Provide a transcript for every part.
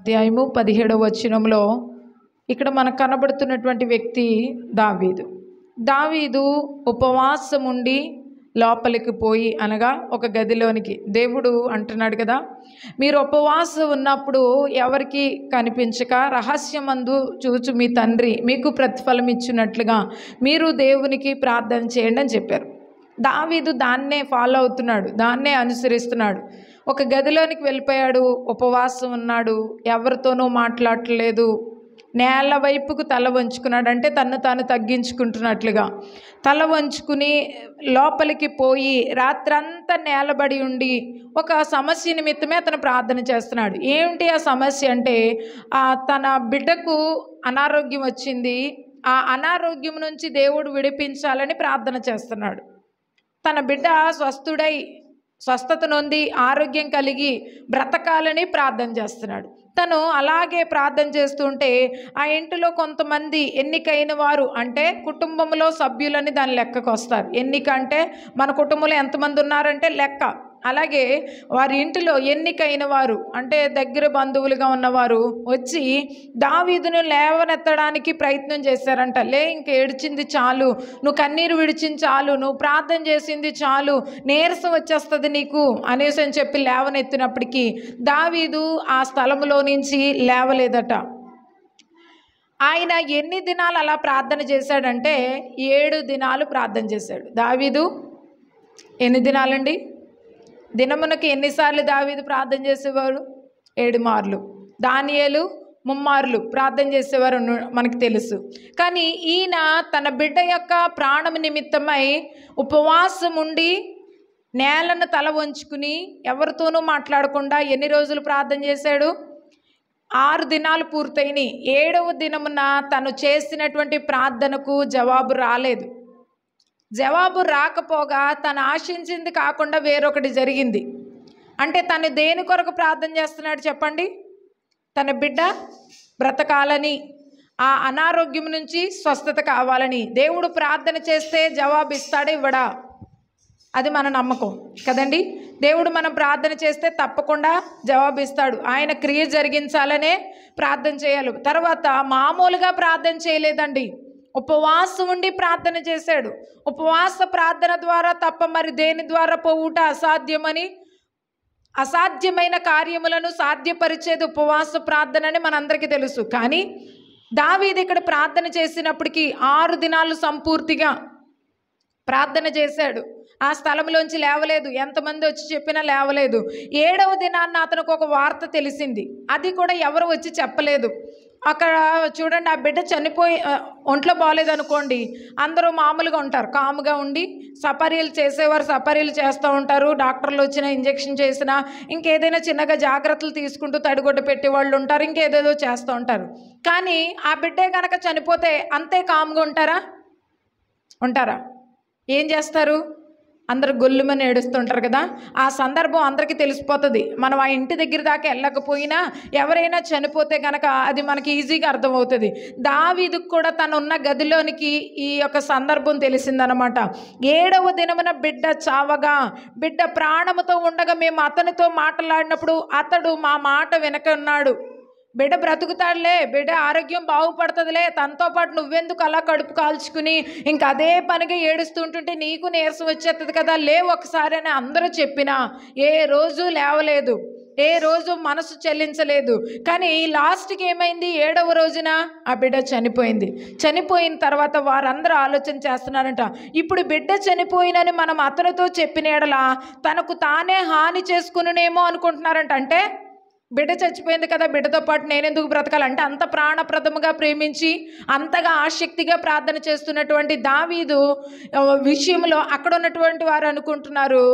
అధ్యాయము పదిహేడవ వచనంలో ఇక్కడ మనకు కనబడుతున్నటువంటి వ్యక్తి దావీదు దావీదు ఉపవాసం ఉండి లోపలికి పోయి అనగా ఒక గదిలోనికి దేవుడు అంటున్నాడు కదా మీరు ఉపవాసం ఉన్నప్పుడు ఎవరికి కనిపించక రహస్యమందు చూచు మీ తండ్రి మీకు ప్రతిఫలం ఇచ్చినట్లుగా మీరు దేవునికి ప్రార్థన చేయండి అని చెప్పారు దావీదు దాన్నే ఫాలో అవుతున్నాడు దాన్నే అనుసరిస్తున్నాడు ఒక గదిలోనికి వెళ్ళిపోయాడు ఉపవాసం ఉన్నాడు ఎవరితోనూ మాట్లాడలేదు నేల వైపుకు తల వంచుకున్నాడు అంటే తను తాను తగ్గించుకుంటున్నట్లుగా తల వంచుకుని లోపలికి పోయి రాత్రంతా నేలబడి ఉండి ఒక సమస్య నిమిత్తమే అతను ప్రార్థన చేస్తున్నాడు ఏమిటి ఆ సమస్య అంటే తన బిడ్డకు అనారోగ్యం వచ్చింది ఆ అనారోగ్యం నుంచి దేవుడు విడిపించాలని ప్రార్థన చేస్తున్నాడు తన బిడ్డ స్వస్థుడై స్వస్థత నొంది ఆరోగ్యం కలిగి బ్రతకాలని ప్రార్థన చేస్తున్నాడు తను అలాగే ప్రార్థన చేస్తుంటే ఆ ఇంటిలో కొంతమంది ఎన్నికైన వారు అంటే కుటుంబంలో సభ్యులని దాని లెక్కకు వస్తారు ఎన్నిక అంటే మన కుటుంబంలో ఎంతమంది ఉన్నారంటే లెక్క అలాగే వారి ఇంటిలో ఎన్నికైన వారు అంటే దగ్గర బంధువులుగా ఉన్నవారు వచ్చి దావీదును లేవనెత్తడానికి ప్రయత్నం చేశారంట లే ఇంక ఏడ్చింది చాలు నువ్వు కన్నీరు విడిచింది చాలు నువ్వు ప్రార్థన చేసింది చాలు నీరసం వచ్చేస్తుంది నీకు అనేసి అని చెప్పి లేవనెత్తినప్పటికీ దావీదు ఆ స్థలంలో నుంచి లేవలేదట ఆయన ఎన్ని దినాలు అలా ప్రార్థన చేశాడంటే ఏడు దినాలు ప్రార్థన చేశాడు దావీదు ఎన్ని దినాలండి దినమునకు ఎన్నిసార్లు దావీదు ప్రార్థన చేసేవారు ఏడు మార్లు దానియలు ముమ్మార్లు ప్రార్థన చేసేవారు మనకు తెలుసు కానీ ఈయన తన బిడ్డ యొక్క ప్రాణం నిమిత్తమై ఉపవాసం ఉండి నేలను తల వంచుకుని ఎవరితోనూ మాట్లాడకుండా ఎన్ని రోజులు ప్రార్థన చేశాడు ఆరు దినాలు పూర్తయినాయి ఏడవ దినమున తను చేసినటువంటి ప్రార్థనకు జవాబు రాలేదు జవాబు రాకపోగా తను ఆశించింది కాకుండా వేరొకటి జరిగింది అంటే తను దేని కొరకు ప్రార్థన చేస్తున్నాడు చెప్పండి తన బిడ్డ బ్రతకాలని ఆ అనారోగ్యం నుంచి స్వస్థత కావాలని దేవుడు ప్రార్థన చేస్తే జవాబు ఇస్తాడు ఇవ్వడా అది మన నమ్మకం కదండి దేవుడు మనం ప్రార్థన చేస్తే తప్పకుండా జవాబు ఇస్తాడు ఆయన క్రియ జరిగించాలనే ప్రార్థన చేయాలి తర్వాత మామూలుగా ప్రార్థన చేయలేదండి ఉపవాసం ఉండి ప్రార్థన చేశాడు ఉపవాస ప్రార్థన ద్వారా తప్ప మరి దేని ద్వారా పోవుట అసాధ్యమని అసాధ్యమైన కార్యములను సాధ్యపరిచేది ఉపవాస ప్రార్థన అని మనందరికీ తెలుసు కానీ దావీది ఇక్కడ ప్రార్థన చేసినప్పటికీ ఆరు దినాలు సంపూర్తిగా ప్రార్థన చేశాడు ఆ స్థలంలోంచి లేవలేదు ఎంతమంది వచ్చి చెప్పినా లేవలేదు ఏడవ దినాన్న అతనికి ఒక వార్త తెలిసింది అది కూడా ఎవరు వచ్చి చెప్పలేదు అక్కడ చూడండి ఆ బిడ్డ చనిపోయి ఒంట్లో బాగాలేదనుకోండి అందరూ మామూలుగా ఉంటారు కాముగా ఉండి సపరీలు చేసేవారు సపరీలు చేస్తూ ఉంటారు డాక్టర్లు వచ్చిన ఇంజెక్షన్ చేసినా ఇంకేదైనా చిన్నగా జాగ్రత్తలు తీసుకుంటూ తడిగొడ్డ పెట్టే వాళ్ళు ఉంటారు ఇంకేదేదో చేస్తూ ఉంటారు కానీ ఆ బిడ్డే కనుక చనిపోతే అంతే కాముగా ఉంటారా ఉంటారా ఏం చేస్తారు అందరు గొల్లుమని ఏడుస్తుంటారు కదా ఆ సందర్భం అందరికీ తెలిసిపోతుంది మనం ఆ ఇంటి దగ్గర దాకా వెళ్ళకపోయినా ఎవరైనా చనిపోతే కనుక అది మనకి ఈజీగా అర్థమవుతుంది దావీదుకు కూడా తను ఉన్న గదిలోనికి ఈ యొక్క సందర్భం తెలిసిందనమాట ఏడవ దినమున బిడ్డ చావగా బిడ్డ ప్రాణముతో ఉండగా మేము అతనితో మాట్లాడినప్పుడు అతడు మా మాట ఉన్నాడు బిడ్డ బ్రతుకుతాడులే బిడ్డ ఆరోగ్యం బాగుపడుతుందిలే తనతో పాటు నువ్వెందుకు అలా కడుపు కాల్చుకుని ఇంకా అదే పనిగా ఏడుస్తుంటుంటే నీకు నీరసం వచ్చేస్తుంది కదా లే ఒకసారి అని అందరూ చెప్పినా ఏ రోజు లేవలేదు ఏ రోజు మనసు చెల్లించలేదు కానీ లాస్ట్కి ఏమైంది ఏడవ రోజున ఆ బిడ్డ చనిపోయింది చనిపోయిన తర్వాత వారందరూ ఆలోచన చేస్తున్నారంట ఇప్పుడు బిడ్డ చనిపోయినని మనం అతనితో చెప్పిన తనకు తానే హాని చేసుకునేమో అనుకుంటున్నారంట అంటే బిడ్డ చచ్చిపోయింది కదా బిడ్డతో పాటు నేనెందుకు బ్రతకాలంటే అంత ప్రాణప్రదముగా ప్రేమించి అంతగా ఆసక్తిగా ప్రార్థన చేస్తున్నటువంటి దావీదు విషయంలో అక్కడ ఉన్నటువంటి వారు అనుకుంటున్నారు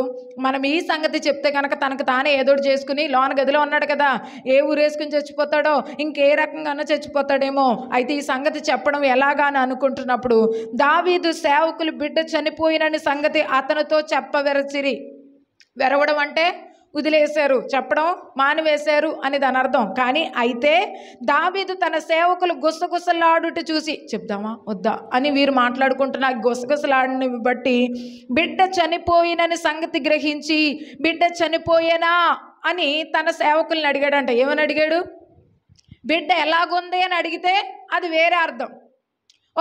మనం ఈ సంగతి చెప్తే కనుక తనకు తానే ఏదోటి చేసుకుని లోన గదిలో ఉన్నాడు కదా ఏ ఊరేసుకుని చచ్చిపోతాడో ఇంకే రకంగానో చచ్చిపోతాడేమో అయితే ఈ సంగతి చెప్పడం ఎలాగా అని అనుకుంటున్నప్పుడు దావీదు సేవకులు బిడ్డ చనిపోయినని సంగతి అతనితో చెప్పవెరచిరి వెరవడం అంటే వదిలేశారు చెప్పడం మానివేశారు అని దాని అర్థం కానీ అయితే దావీదు తన సేవకులు గుసగుసలాడుట చూసి చెప్దామా వద్దా అని వీరు మాట్లాడుకుంటున్న గుసగుసలాడిని బట్టి బిడ్డ చనిపోయినని సంగతి గ్రహించి బిడ్డ చనిపోయేనా అని తన సేవకుల్ని అడిగాడంట ఏమని అడిగాడు బిడ్డ ఎలాగుంది అని అడిగితే అది వేరే అర్థం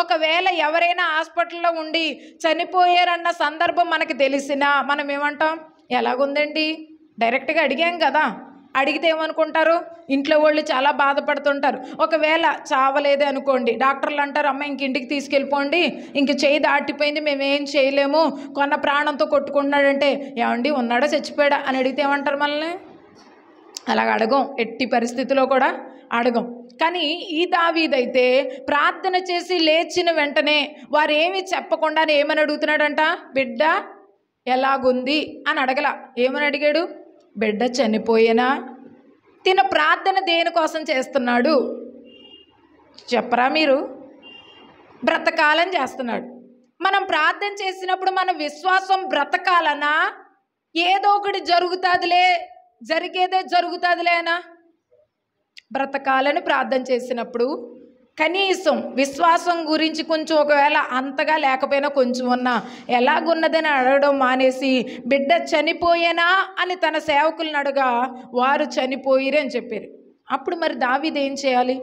ఒకవేళ ఎవరైనా హాస్పిటల్లో ఉండి చనిపోయారన్న సందర్భం మనకి తెలిసినా మనం ఏమంటాం ఎలాగుందండి డైరెక్ట్గా అడిగాం కదా అడిగితే ఏమనుకుంటారు ఇంట్లో వాళ్ళు చాలా బాధపడుతుంటారు ఒకవేళ చావలేదే అనుకోండి డాక్టర్లు అంటారు అమ్మ ఇంక ఇంటికి తీసుకెళ్ళిపోండి ఇంక చేయి దాటిపోయింది మేమేం చేయలేము కొన్న ప్రాణంతో కొట్టుకుంటున్నాడంటే ఏమండి ఉన్నాడా చచ్చిపోయాడా అని అడిగితే ఏమంటారు మనల్ని అలాగ అడగం ఎట్టి పరిస్థితిలో కూడా అడగం కానీ ఈ దావీదైతే ప్రార్థన చేసి లేచిన వెంటనే వారు ఏమి చెప్పకుండా ఏమని అడుగుతున్నాడంట బిడ్డ ఎలాగుంది అని అడగల ఏమని అడిగాడు బిడ్డ చనిపోయినా తిన ప్రార్థన దేనికోసం చేస్తున్నాడు చెప్పరా మీరు బ్రతకాలం చేస్తున్నాడు మనం ప్రార్థన చేసినప్పుడు మన విశ్వాసం బ్రతకాలనా ఏదో ఒకటి జరుగుతుందిలే జరిగేదే జరుగుతుందిలేనా బ్రతకాలని ప్రార్థన చేసినప్పుడు కనీసం విశ్వాసం గురించి కొంచెం ఒకవేళ అంతగా లేకపోయినా కొంచెం ఉన్నా ఎలాగున్నదని అడగడం మానేసి బిడ్డ చనిపోయేనా అని తన సేవకులను అడగా వారు చనిపోయిరే అని చెప్పారు అప్పుడు మరి దావిది ఏం చేయాలి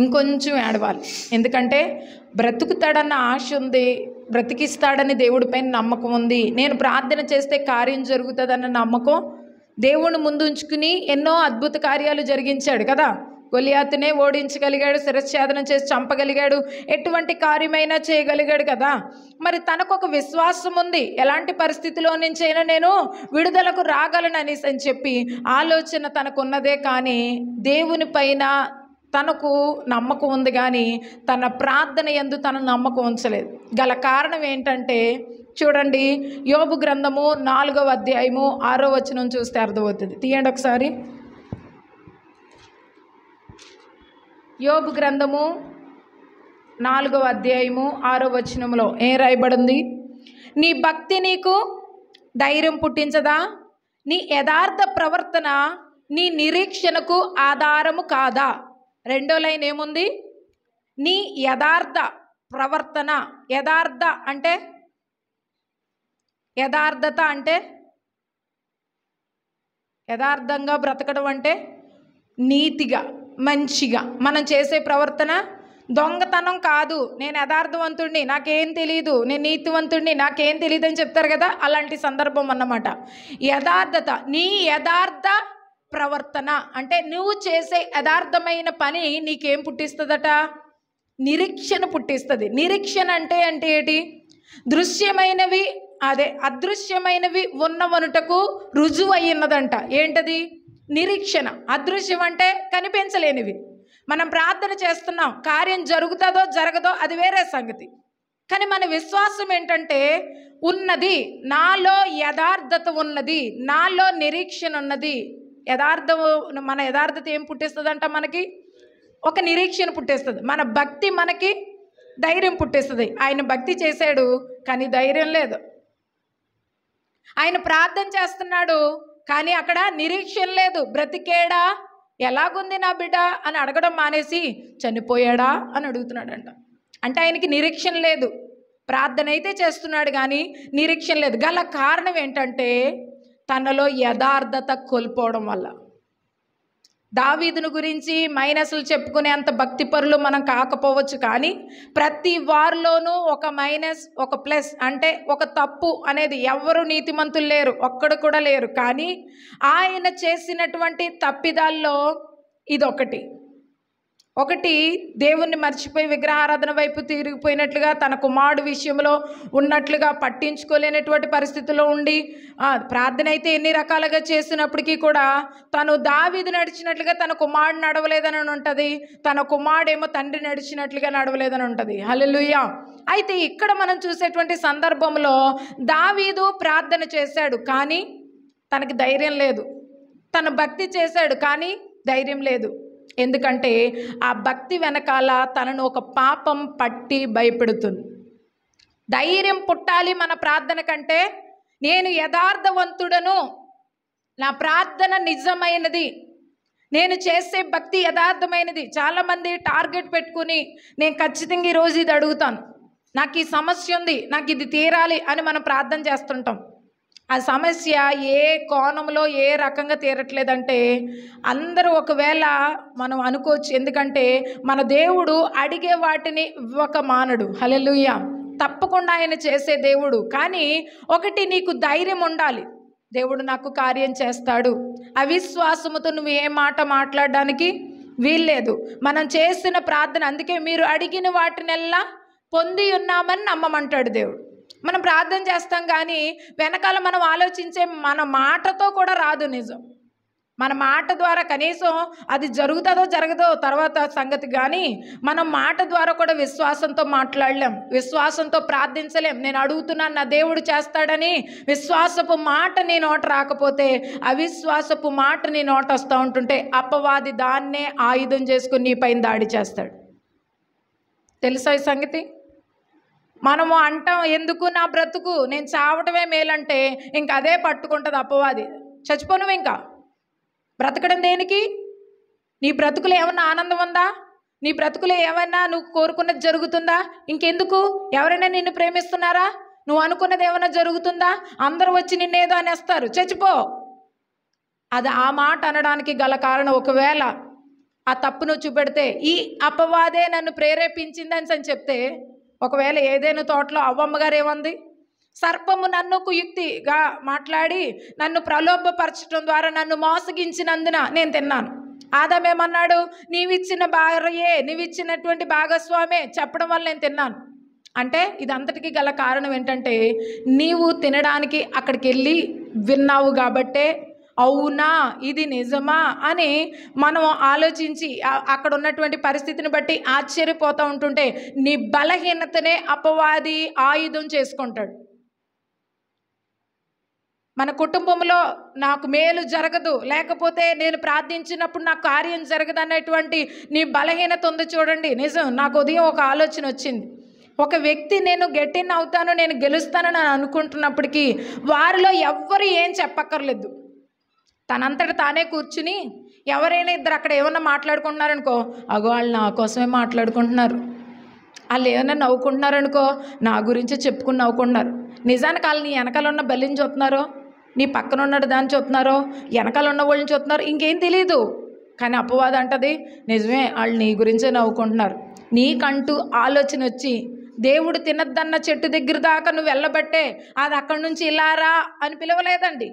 ఇంకొంచెం ఏడవాలి ఎందుకంటే బ్రతుకుతాడన్న ఆశ ఉంది బ్రతికిస్తాడని దేవుడిపైన నమ్మకం ఉంది నేను ప్రార్థన చేస్తే కార్యం జరుగుతుందన్న నమ్మకం దేవుణ్ణి ముందు ఉంచుకుని ఎన్నో అద్భుత కార్యాలు జరిగించాడు కదా గొలియాతునే ఓడించగలిగాడు శిరఛేదనం చేసి చంపగలిగాడు ఎటువంటి కార్యమైనా చేయగలిగాడు కదా మరి తనకు ఒక విశ్వాసం ఉంది ఎలాంటి పరిస్థితిలో నుంచైనా నేను విడుదలకు రాగలనని అని చెప్పి ఆలోచన తనకున్నదే కానీ దేవుని పైన తనకు నమ్మకం ఉంది కానీ తన ప్రార్థన ఎందు తన నమ్మకం ఉంచలేదు గల కారణం ఏంటంటే చూడండి యోగు గ్రంథము నాలుగవ అధ్యాయము ఆరో వచనం చూస్తే అర్థమవుతుంది తీయండి ఒకసారి యోగు గ్రంథము నాలుగవ అధ్యాయము ఆరో వచనంలో ఏం రాయబడింది నీ భక్తి నీకు ధైర్యం పుట్టించదా నీ యథార్థ ప్రవర్తన నీ నిరీక్షణకు ఆధారము కాదా రెండో లైన్ ఏముంది నీ యథార్థ ప్రవర్తన యథార్థ అంటే యథార్థత అంటే యథార్థంగా బ్రతకడం అంటే నీతిగా మంచిగా మనం చేసే ప్రవర్తన దొంగతనం కాదు నేను యథార్థవంతుడిని నాకేం తెలీదు నేను నీతివంతుడిని నాకేం తెలియదు అని చెప్తారు కదా అలాంటి సందర్భం అన్నమాట యథార్థత నీ యథార్థ ప్రవర్తన అంటే నువ్వు చేసే యథార్థమైన పని నీకేం పుట్టిస్తుందట నిరీక్షణ పుట్టిస్తుంది నిరీక్షణ అంటే అంటే ఏంటి దృశ్యమైనవి అదే అదృశ్యమైనవి ఉన్నవనుటకు రుజువు అయినదంట ఏంటది నిరీక్షణ అదృశ్యం అంటే కనిపించలేనివి మనం ప్రార్థన చేస్తున్నాం కార్యం జరుగుతుందో జరగదో అది వేరే సంగతి కానీ మన విశ్వాసం ఏంటంటే ఉన్నది నాలో యథార్థత ఉన్నది నాలో నిరీక్షణ ఉన్నది యథార్థం మన యథార్థత ఏం పుట్టిస్తుందంట మనకి ఒక నిరీక్షణ పుట్టేస్తుంది మన భక్తి మనకి ధైర్యం పుట్టేస్తుంది ఆయన భక్తి చేశాడు కానీ ధైర్యం లేదు ఆయన ప్రార్థన చేస్తున్నాడు కానీ అక్కడ నిరీక్షణ లేదు బ్రతికేడా ఎలాగుంది నా బిడ్డ అని అడగడం మానేసి చనిపోయాడా అని అడుగుతున్నాడంట అంటే ఆయనకి నిరీక్షణ లేదు ప్రార్థన అయితే చేస్తున్నాడు కానీ నిరీక్షణ లేదు గల కారణం ఏంటంటే తనలో యథార్థత కోల్పోవడం వల్ల దావీదును గురించి మైనస్లు చెప్పుకునే అంత భక్తి పరులు మనం కాకపోవచ్చు కానీ ప్రతి వారిలోనూ ఒక మైనస్ ఒక ప్లస్ అంటే ఒక తప్పు అనేది ఎవరు నీతిమంతులు లేరు ఒక్కడు కూడా లేరు కానీ ఆయన చేసినటువంటి తప్పిదాల్లో ఇదొకటి ఒకటి దేవుణ్ణి మర్చిపోయి విగ్రహారాధన వైపు తిరిగిపోయినట్లుగా తన కుమారుడు విషయంలో ఉన్నట్లుగా పట్టించుకోలేనటువంటి పరిస్థితిలో ఉండి ప్రార్థన అయితే ఎన్ని రకాలుగా చేసినప్పటికీ కూడా తను దావీది నడిచినట్లుగా తన కుమారుడు నడవలేదని ఉంటుంది తన కుమారుడేమో తండ్రి నడిచినట్లుగా నడవలేదని ఉంటుంది హలో అయితే ఇక్కడ మనం చూసేటువంటి సందర్భంలో దావీదు ప్రార్థన చేశాడు కానీ తనకి ధైర్యం లేదు తను భక్తి చేశాడు కానీ ధైర్యం లేదు ఎందుకంటే ఆ భక్తి వెనకాల తనను ఒక పాపం పట్టి భయపెడుతుంది ధైర్యం పుట్టాలి మన ప్రార్థన కంటే నేను యథార్థవంతుడను నా ప్రార్థన నిజమైనది నేను చేసే భక్తి యథార్థమైనది చాలామంది టార్గెట్ పెట్టుకుని నేను ఖచ్చితంగా ఈరోజు ఇది అడుగుతాను నాకు ఈ సమస్య ఉంది నాకు ఇది తీరాలి అని మనం ప్రార్థన చేస్తుంటాం ఆ సమస్య ఏ కోణంలో ఏ రకంగా తీరట్లేదంటే అందరూ ఒకవేళ మనం అనుకోవచ్చు ఎందుకంటే మన దేవుడు అడిగే వాటిని ఒక మానడు హలెలుయ్య తప్పకుండా ఆయన చేసే దేవుడు కానీ ఒకటి నీకు ధైర్యం ఉండాలి దేవుడు నాకు కార్యం చేస్తాడు అవిశ్వాసముతో నువ్వు ఏ మాట మాట్లాడడానికి వీల్లేదు మనం చేసిన ప్రార్థన అందుకే మీరు అడిగిన వాటినెల్లా పొంది ఉన్నామని నమ్మమంటాడు దేవుడు మనం ప్రార్థన చేస్తాం కానీ వెనకాల మనం ఆలోచించే మన మాటతో కూడా రాదు నిజం మన మాట ద్వారా కనీసం అది జరుగుతుందో జరగదో తర్వాత సంగతి కానీ మనం మాట ద్వారా కూడా విశ్వాసంతో మాట్లాడలేం విశ్వాసంతో ప్రార్థించలేం నేను అడుగుతున్నాను నా దేవుడు చేస్తాడని విశ్వాసపు మాట నీ నోట రాకపోతే అవిశ్వాసపు మాట నీ నోట వస్తూ ఉంటుంటే అపవాది దాన్నే ఆయుధం చేసుకుని నీ పైన దాడి చేస్తాడు తెలుసా ఈ సంగతి మనము అంటాం ఎందుకు నా బ్రతుకు నేను చావటమే మేలంటే ఇంక అదే పట్టుకుంటుంది అపవాది చచ్చిపోను ఇంకా బ్రతకడం దేనికి నీ బ్రతుకులో ఏమన్నా ఆనందం ఉందా నీ బ్రతుకులో ఏమైనా నువ్వు కోరుకున్నది జరుగుతుందా ఇంకెందుకు ఎవరైనా నిన్ను ప్రేమిస్తున్నారా నువ్వు అనుకున్నది ఏమైనా జరుగుతుందా అందరూ వచ్చి నిన్నేదో అనేస్తారు చచ్చిపో అది ఆ మాట అనడానికి గల కారణం ఒకవేళ ఆ తప్పు నువ్వు చూపెడితే ఈ అపవాదే నన్ను ప్రేరేపించిందని అని చెప్తే ఒకవేళ ఏదైనా తోటలో అవ్వమ్మగారు ఏమంది సర్పము నన్ను కుయుక్తిగా మాట్లాడి నన్ను ప్రలోభపరచడం ద్వారా నన్ను మోసగించినందున నేను తిన్నాను ఆదామేమన్నాడు నీవిచ్చిన భార్యే నీవిచ్చినటువంటి భాగస్వామే చెప్పడం వల్ల నేను తిన్నాను అంటే ఇదంతటికి గల కారణం ఏంటంటే నీవు తినడానికి అక్కడికి వెళ్ళి విన్నావు కాబట్టే అవునా ఇది నిజమా అని మనం ఆలోచించి అక్కడ ఉన్నటువంటి పరిస్థితిని బట్టి ఆశ్చర్యపోతూ ఉంటుంటే నీ బలహీనతనే అపవాది ఆయుధం చేసుకుంటాడు మన కుటుంబంలో నాకు మేలు జరగదు లేకపోతే నేను ప్రార్థించినప్పుడు నా కార్యం జరగదు అనేటువంటి నీ బలహీనత ఉంది చూడండి నిజం నాకు ఉదయం ఒక ఆలోచన వచ్చింది ఒక వ్యక్తి నేను గెట్టిన్ అవుతాను నేను గెలుస్తానని అనుకుంటున్నప్పటికీ వారిలో ఎవ్వరు ఏం చెప్పక్కర్లేదు తనంతట తానే కూర్చుని ఎవరైనా ఇద్దరు అక్కడ ఏమన్నా మాట్లాడుకుంటున్నారనుకో అగో వాళ్ళు నా కోసమే మాట్లాడుకుంటున్నారు వాళ్ళు ఏమైనా నవ్వుకుంటున్నారనుకో నా గురించి చెప్పుకుని నవ్వుకుంటున్నారు నిజానికి వాళ్ళు నీ వెనకాల ఉన్న బలిని చూస్తున్నారో నీ పక్కన ఉన్నాడు దాన్ని చూస్తున్నారో వెనకాల ఉన్న వాళ్ళని చూస్తున్నారు ఇంకేం తెలియదు కానీ అపవాదం అంటది నిజమే వాళ్ళు నీ గురించే నవ్వుకుంటున్నారు నీకంటూ ఆలోచన వచ్చి దేవుడు తినద్దన్న చెట్టు దగ్గర దాకా నువ్వు వెళ్ళబట్టే అది అక్కడి నుంచి ఇలా రా అని పిలవలేదండి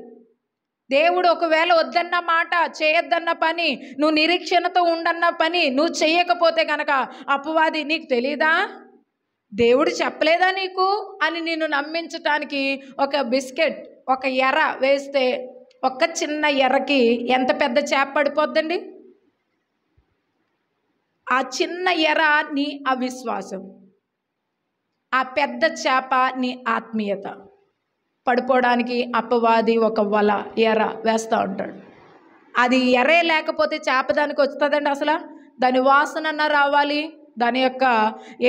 దేవుడు ఒకవేళ వద్దన్న మాట చేయొద్దన్న పని నువ్వు నిరీక్షణతో ఉండన్న పని నువ్వు చేయకపోతే కనుక అపవాది నీకు తెలీదా దేవుడు చెప్పలేదా నీకు అని నిన్ను నమ్మించటానికి ఒక బిస్కెట్ ఒక ఎర్ర వేస్తే ఒక్క చిన్న ఎర్రకి ఎంత పెద్ద చేప పడిపోద్దండి ఆ చిన్న ఎర నీ అవిశ్వాసం ఆ పెద్ద చేప నీ ఆత్మీయత పడిపోవడానికి అప్పవాది ఒక వల ఎర వేస్తూ ఉంటాడు అది ఎర్ర లేకపోతే చేప దానికి వస్తుందండి అసలు దాని వాసన రావాలి దాని యొక్క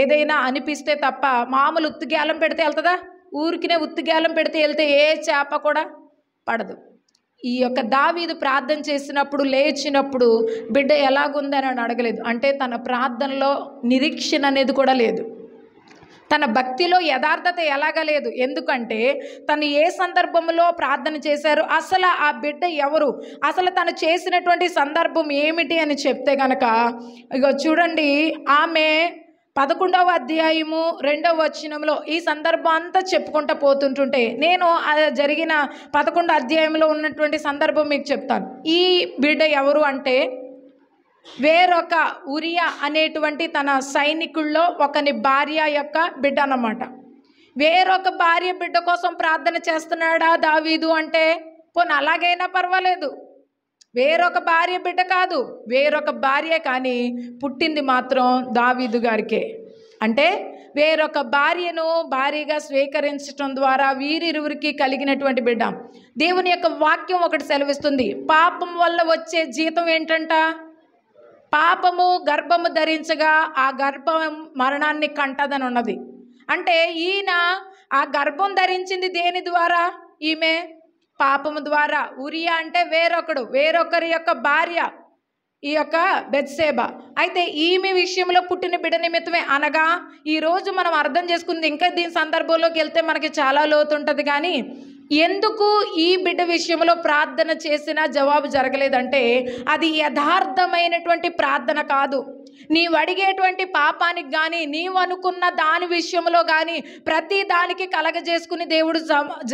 ఏదైనా అనిపిస్తే తప్ప మామూలు ఉత్తిగేలం పెడితే వెళ్తుందా ఊరికినే ఉత్తిగేలం పెడితే వెళ్తే ఏ చేప కూడా పడదు ఈ యొక్క దావీదు ప్రార్థన చేసినప్పుడు లేచినప్పుడు బిడ్డ ఎలాగుందని అని అడగలేదు అంటే తన ప్రార్థనలో నిరీక్షణ అనేది కూడా లేదు తన భక్తిలో యథార్థత ఎలాగ లేదు ఎందుకంటే తను ఏ సందర్భంలో ప్రార్థన చేశారు అసలు ఆ బిడ్డ ఎవరు అసలు తను చేసినటువంటి సందర్భం ఏమిటి అని చెప్తే గనక ఇక చూడండి ఆమె పదకొండవ అధ్యాయము రెండవ వచనంలో ఈ సందర్భం అంతా చెప్పుకుంటూ పోతుంటుంటే నేను జరిగిన పదకొండో అధ్యాయంలో ఉన్నటువంటి సందర్భం మీకు చెప్తాను ఈ బిడ్డ ఎవరు అంటే వేరొక ఉరియా అనేటువంటి తన సైనికుల్లో ఒకని భార్య యొక్క బిడ్డ అన్నమాట వేరొక భార్య బిడ్డ కోసం ప్రార్థన చేస్తున్నాడా దావీదు అంటే పోనీ అలాగైనా పర్వాలేదు వేరొక భార్య బిడ్డ కాదు వేరొక భార్య కానీ పుట్టింది మాత్రం దావీదు గారికే అంటే వేరొక భార్యను భార్యగా స్వీకరించడం ద్వారా వీరిరువురికి కలిగినటువంటి బిడ్డ దేవుని యొక్క వాక్యం ఒకటి సెలవిస్తుంది పాపం వల్ల వచ్చే జీతం ఏంటంట పాపము గర్భము ధరించగా ఆ గర్భం మరణాన్ని కంటదని ఉన్నది అంటే ఈయన ఆ గర్భం ధరించింది దేని ద్వారా ఈమె పాపము ద్వారా ఉరియా అంటే వేరొకడు వేరొకరి యొక్క భార్య ఈ యొక్క బెత్సేబ అయితే ఈమె విషయంలో పుట్టిన బిడ నిమిత్తమే అనగా ఈరోజు మనం అర్థం చేసుకుంది ఇంకా దీని సందర్భంలోకి వెళ్తే మనకి చాలా లోతుంటుంది కానీ ఎందుకు ఈ బిడ్డ విషయంలో ప్రార్థన చేసినా జవాబు జరగలేదంటే అది యథార్థమైనటువంటి ప్రార్థన కాదు నీవు అడిగేటువంటి పాపానికి కానీ నీవు అనుకున్న దాని విషయంలో కానీ ప్రతి దానికి కలగజేసుకుని దేవుడు